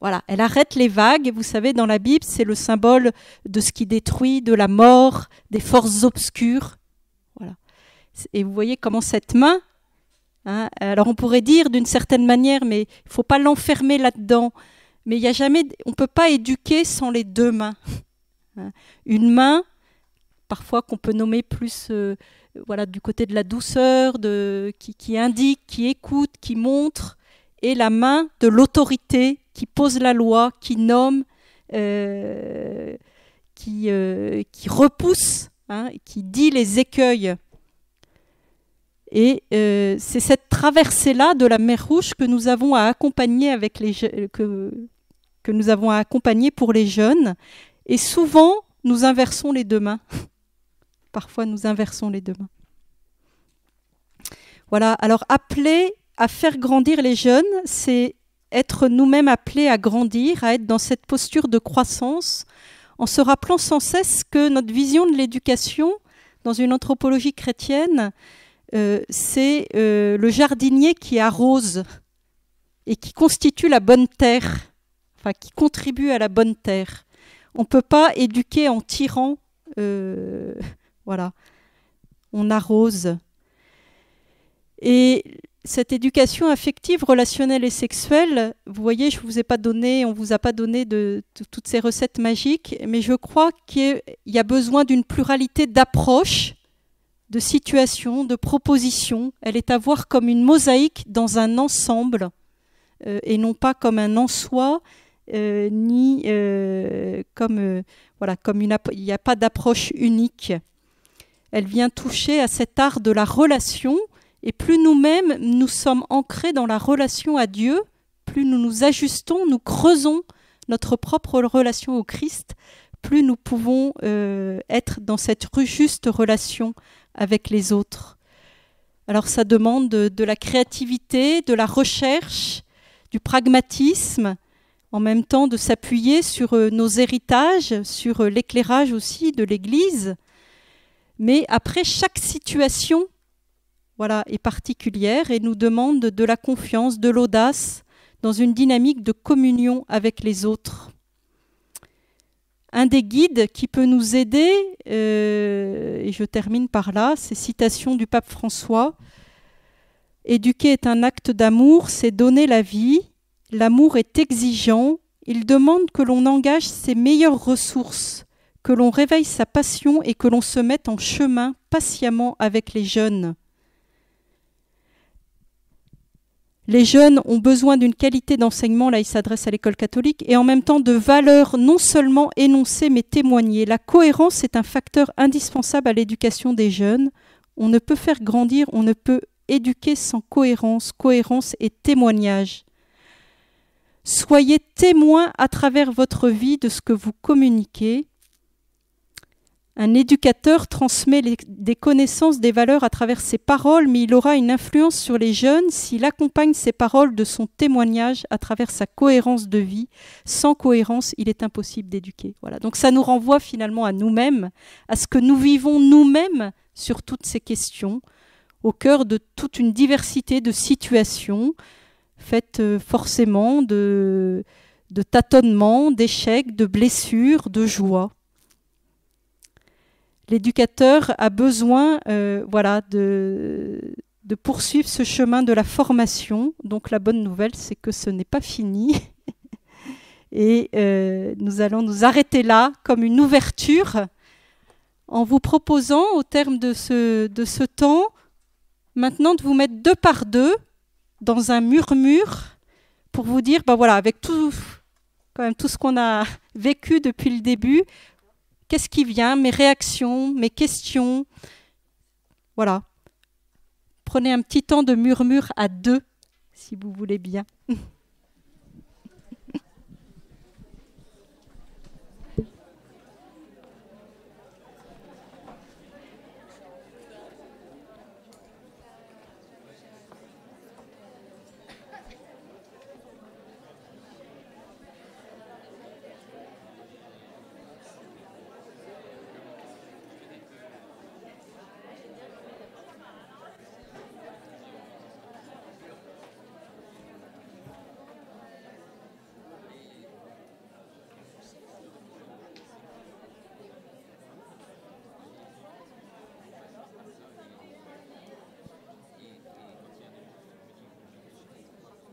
Voilà, elle arrête les vagues. Et vous savez, dans la Bible, c'est le symbole de ce qui détruit, de la mort, des forces obscures. Voilà. Et vous voyez comment cette main, Hein, alors on pourrait dire d'une certaine manière, mais il ne faut pas l'enfermer là-dedans. Mais il y a jamais, on ne peut pas éduquer sans les deux mains. Hein, une main, parfois qu'on peut nommer plus euh, voilà, du côté de la douceur, de, qui, indique, qui écoute, qui montre, et la main de l'autorité qui pose la loi, qui nomme, euh, euh, qui, repousse, hein, qui dit les écueils. Et euh, c'est cette traversée-là de la mer Rouge que nous avons à accompagner avec les que nous avons à accompagner pour les jeunes. Et souvent, nous inversons les deux mains. [laughs] Parfois, nous inversons les deux mains. Voilà. Alors, appeler à faire grandir les jeunes, c'est être nous-mêmes appelés à grandir, à être dans cette posture de croissance, en se rappelant sans cesse que notre vision de l'éducation, dans une anthropologie chrétienne, euh, c'est euh, le jardinier qui arrose et qui constitue la bonne terre, enfin qui contribue à la bonne terre. On ne peut pas éduquer en tirant, euh, voilà, on arrose. Et cette éducation affective, relationnelle et sexuelle, vous voyez, je vous ai pas donné, on vous a pas donné de toutes ces recettes magiques, mais je crois qu'il y a besoin d'une pluralité d'approches de situations, de propositions. Elle est à voir comme une mosaïque dans un ensemble euh, et non pas comme un en soi, euh, ni euh, comme voilà comme une il n'y a pas d'approche unique. Elle vient toucher à cet art de la relation et plus nous-mêmes nous sommes ancrés dans la relation à Dieu, plus nous nous ajustons, nous creusons notre propre relation au Christ, plus nous pouvons être dans cette juste relation avec les autres. Alors ça demande de, la créativité, de la recherche, du pragmatisme, en même temps de s'appuyer sur euh, nos héritages, sur euh, l'éclairage aussi de l'Église. Mais après, chaque situation voilà, est particulière et nous demande de la confiance, de l'audace, dans une dynamique de communion avec les autres un des guides qui peut nous aider, euh, et je termine par là, c'est citation du pape François. Éduquer est un acte d'amour, c'est donner la vie. L'amour est exigeant, il demande que l'on engage ses meilleures ressources, que l'on réveille sa passion et que l'on se mette en chemin patiemment avec les jeunes. les jeunes ont besoin d'une qualité d'enseignement, là il s'adresse à l'école catholique, et en même temps de valeurs non seulement énoncées mais témoignées. La cohérence est un facteur indispensable à l'éducation des jeunes. On ne peut faire grandir, on ne peut éduquer sans cohérence, cohérence et témoignage. Soyez témoin à travers votre vie de ce que vous communiquez. Un éducateur transmet des connaissances, des valeurs à travers ses paroles, mais il aura une influence sur les jeunes s'il accompagne ses paroles de son témoignage à travers sa cohérence de vie. Sans cohérence, il est impossible d'éduquer. Voilà. Donc ça nous renvoie finalement à nous-mêmes, à ce que nous vivons nous-mêmes sur toutes ces questions, au cœur de toute une diversité de situations, faites euh, forcément de, de tâtonnements, d'échecs, de blessures, de joies l'éducateur a besoin euh, voilà, de, poursuivre ce chemin de la formation. Donc la bonne nouvelle, c'est que ce n'est pas fini. [laughs] Et euh, nous allons nous arrêter là comme une ouverture en vous proposant, au terme de ce, de ce temps, maintenant de vous mettre deux par deux dans un murmure pour vous dire, bah voilà, avec tout, quand même tout ce qu'on a [laughs] vécu depuis le début, qu'est-ce qui vient, mes réactions, mes questions. Voilà. Prenez un petit temps de murmure à deux, si vous voulez bien. [laughs]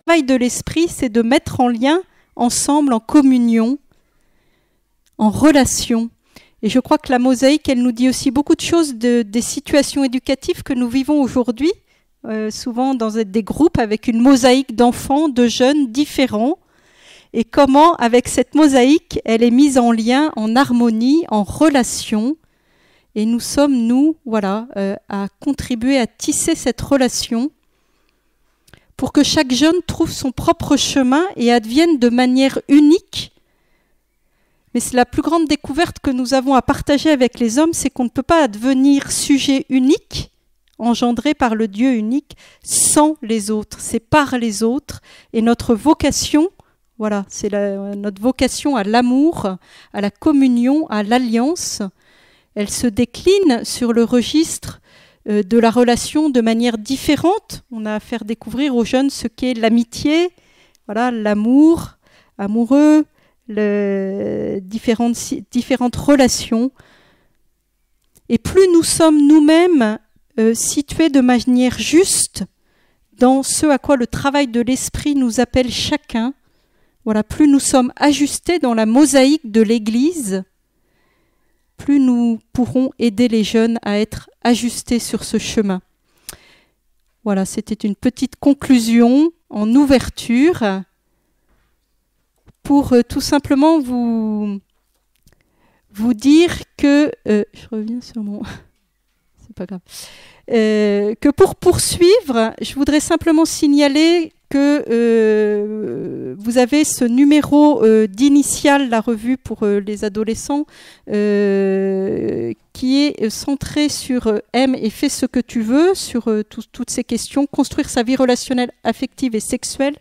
travail de l'esprit, c'est de mettre en lien, ensemble, en communion, en relation. Et je crois que la mosaïque, elle nous dit aussi beaucoup de choses des situations éducatives que nous vivons aujourd'hui, euh, souvent dans des groupes avec une mosaïque d'enfants, de jeunes différents, et comment, avec cette mosaïque, elle est mise en lien, en harmonie, en relation. Et nous sommes, nous, voilà, euh, à contribuer à tisser cette relation pour que chaque jeune trouve son propre chemin et advienne de manière unique. Mais c'est la plus grande découverte que nous avons à partager avec les hommes, c'est qu'on ne peut pas advenir sujet unique, engendré par le Dieu unique, sans les autres. C'est par les autres. Et notre vocation, voilà, c'est notre vocation à l'amour, à la communion, à l'alliance, elle se décline sur le registre euh, de la relation de manière différente. On a à faire découvrir aux jeunes ce qu'est l'amitié, voilà, l'amour, amoureux, différentes, différentes relations. Et plus nous sommes nous-mêmes euh, situés de manière juste dans ce à quoi le travail de l'esprit nous appelle chacun, voilà, plus nous sommes ajustés dans la mosaïque de l'Église, plus nous pourrons aider les jeunes à être ajustés sur ce chemin. Voilà, c'était une petite conclusion en ouverture pour euh, tout simplement vous, vous dire que euh, je reviens sur mon [laughs] c'est pas grave euh, que pour poursuivre je voudrais simplement signaler que euh, vous avez ce numéro euh, d'initial, la revue pour euh, les adolescents, qui est centré sur aime et fais ce que tu veux, sur toutes ces questions, construire sa vie relationnelle, affective et sexuelle.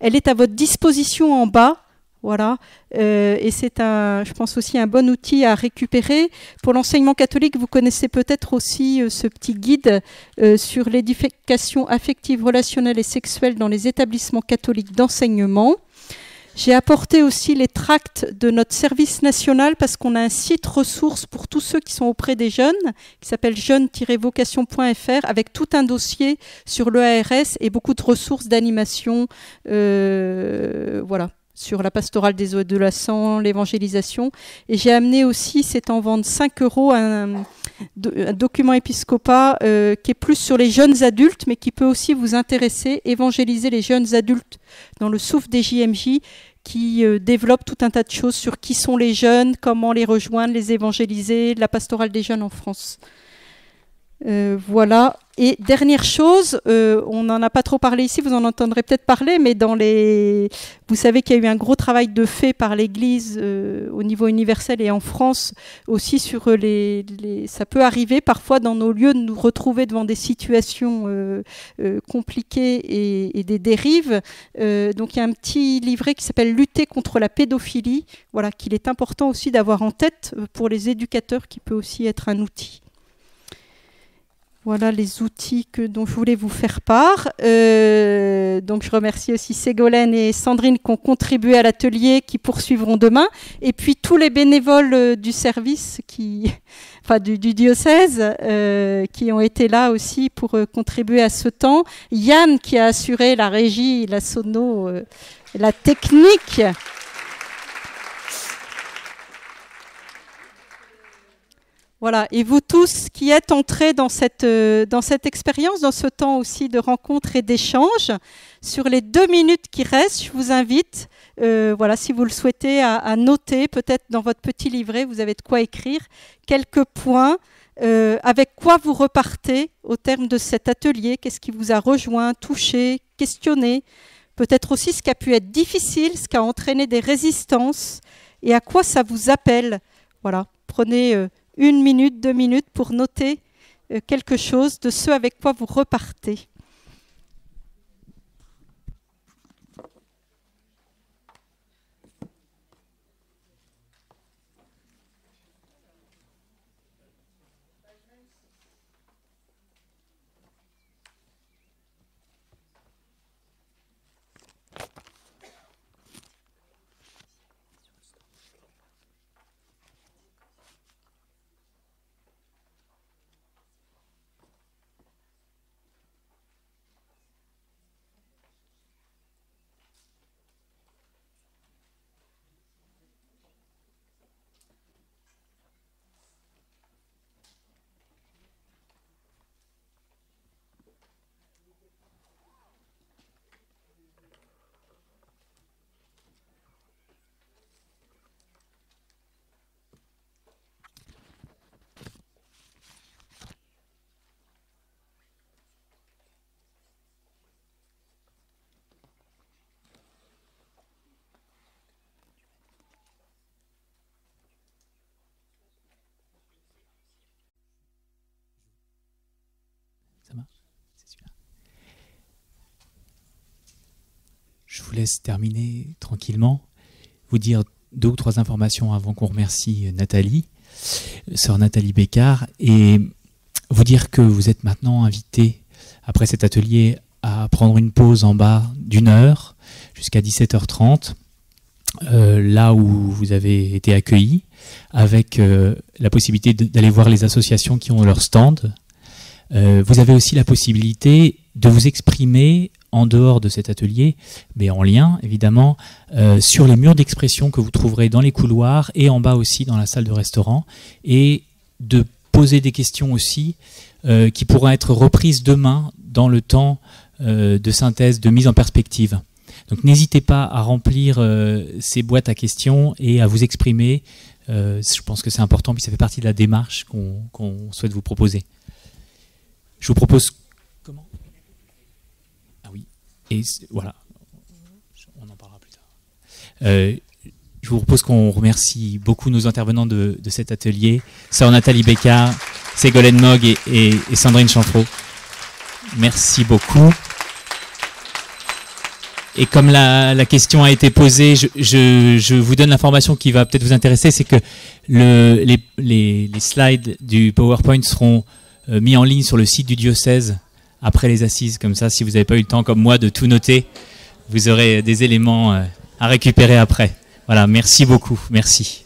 Elle est à votre disposition en bas. Voilà. Euh, et c'est un, je pense aussi un bon outil à récupérer. Pour l'enseignement catholique, vous connaissez peut-être aussi euh, ce petit guide euh, sur l'édification affective, relationnelle et sexuelle dans les établissements catholiques d'enseignement. J'ai apporté aussi les tracts de notre service national parce qu'on a un site ressources pour tous ceux qui sont auprès des jeunes qui s'appelle jeunes-vocation.fr avec tout un dossier sur l'EARS et beaucoup de ressources d'animation. voilà sur la pastorale des eaux adolescents, l'évangélisation. Et j'ai amené aussi, c'est en vente 5 euros, un, document épiscopat euh, qui est plus sur les jeunes adultes, mais qui peut aussi vous intéresser, évangéliser les jeunes adultes dans le souffle des JMJ, qui euh, développe tout un tas de choses sur qui sont les jeunes, comment les rejoindre, les évangéliser, la pastorale des jeunes en France. Euh, voilà et dernière chose, euh, on n'en a pas trop parlé ici, vous en entendrez peut-être parler, mais dans les, vous savez qu'il y a eu un gros travail de fait par l'Église euh, au niveau universel et en France aussi sur euh, les, ça peut arriver parfois dans nos lieux de nous retrouver devant des situations compliquées et, et, des dérives. donc il y a un petit livret qui s'appelle Lutter contre la pédophilie, voilà qu'il est important aussi d'avoir en tête pour les éducateurs, qui peut aussi être un outil. Voilà les outils que, dont je voulais vous faire part. Euh, donc je remercie aussi Ségolène et Sandrine qui ont contribué à l'atelier, qui poursuivront demain, et puis tous les bénévoles euh, du service, qui, [laughs] enfin du, du diocèse, euh, qui ont été là aussi pour contribuer à ce temps. Yann qui a assuré la régie, la sono, la technique. Voilà, et vous tous qui êtes entrés dans cette, euh, dans cette expérience, dans ce temps aussi de rencontre et d'échange, sur les deux minutes qui restent, je vous invite, euh, voilà, si vous le souhaitez, à, noter, peut-être dans votre petit livret, vous avez de quoi écrire, quelques points, euh, avec quoi vous repartez au terme de cet atelier, qu'est-ce qui vous a rejoint, touché, questionné, peut-être aussi ce qui a pu être difficile, ce qui a entraîné des résistances, et à quoi ça vous appelle. Voilà, prenez une minute, deux minutes pour noter euh, quelque chose de ce avec quoi vous repartez. laisse terminer tranquillement, vous dire deux ou trois informations avant qu'on remercie euh, Nathalie, euh, sœur Nathalie Bécard, et vous dire que vous êtes maintenant invité, après cet atelier, à prendre une pause en bas d'une heure jusqu'à 17h30. Euh, là où vous avez été accueilli, avec la possibilité d'aller voir les associations qui ont leur stand. vous avez aussi la possibilité de vous exprimer en dehors de cet atelier, mais en lien évidemment, euh, sur les murs d'expression que vous trouverez dans les couloirs et en bas aussi dans la salle de restaurant, et de poser des questions aussi euh, qui pourront être reprises demain dans le temps euh, de synthèse, de mise en perspective. Donc n'hésitez pas à remplir ces boîtes à questions et à vous exprimer. je pense que c'est important, puis ça fait partie de la démarche qu'on souhaite vous proposer. Je vous propose... Comment et voilà, on en parlera plus tard. Euh, je vous propose qu'on remercie beaucoup nos intervenants de, cet atelier, Sœur Nathalie Bécard, Ségolène Mogg et, Sandrine Chantreau. Merci beaucoup. Et comme la, question a été posée, je, vous donne l'information qui va peut-être vous intéresser, c'est que les, slides du PowerPoint seront euh, mis en ligne sur le site du diocèse après les assises. Comme ça, si vous n'avez pas eu le temps, comme moi, de tout noter, vous aurez des éléments euh, à récupérer après. Voilà, merci beaucoup. Merci.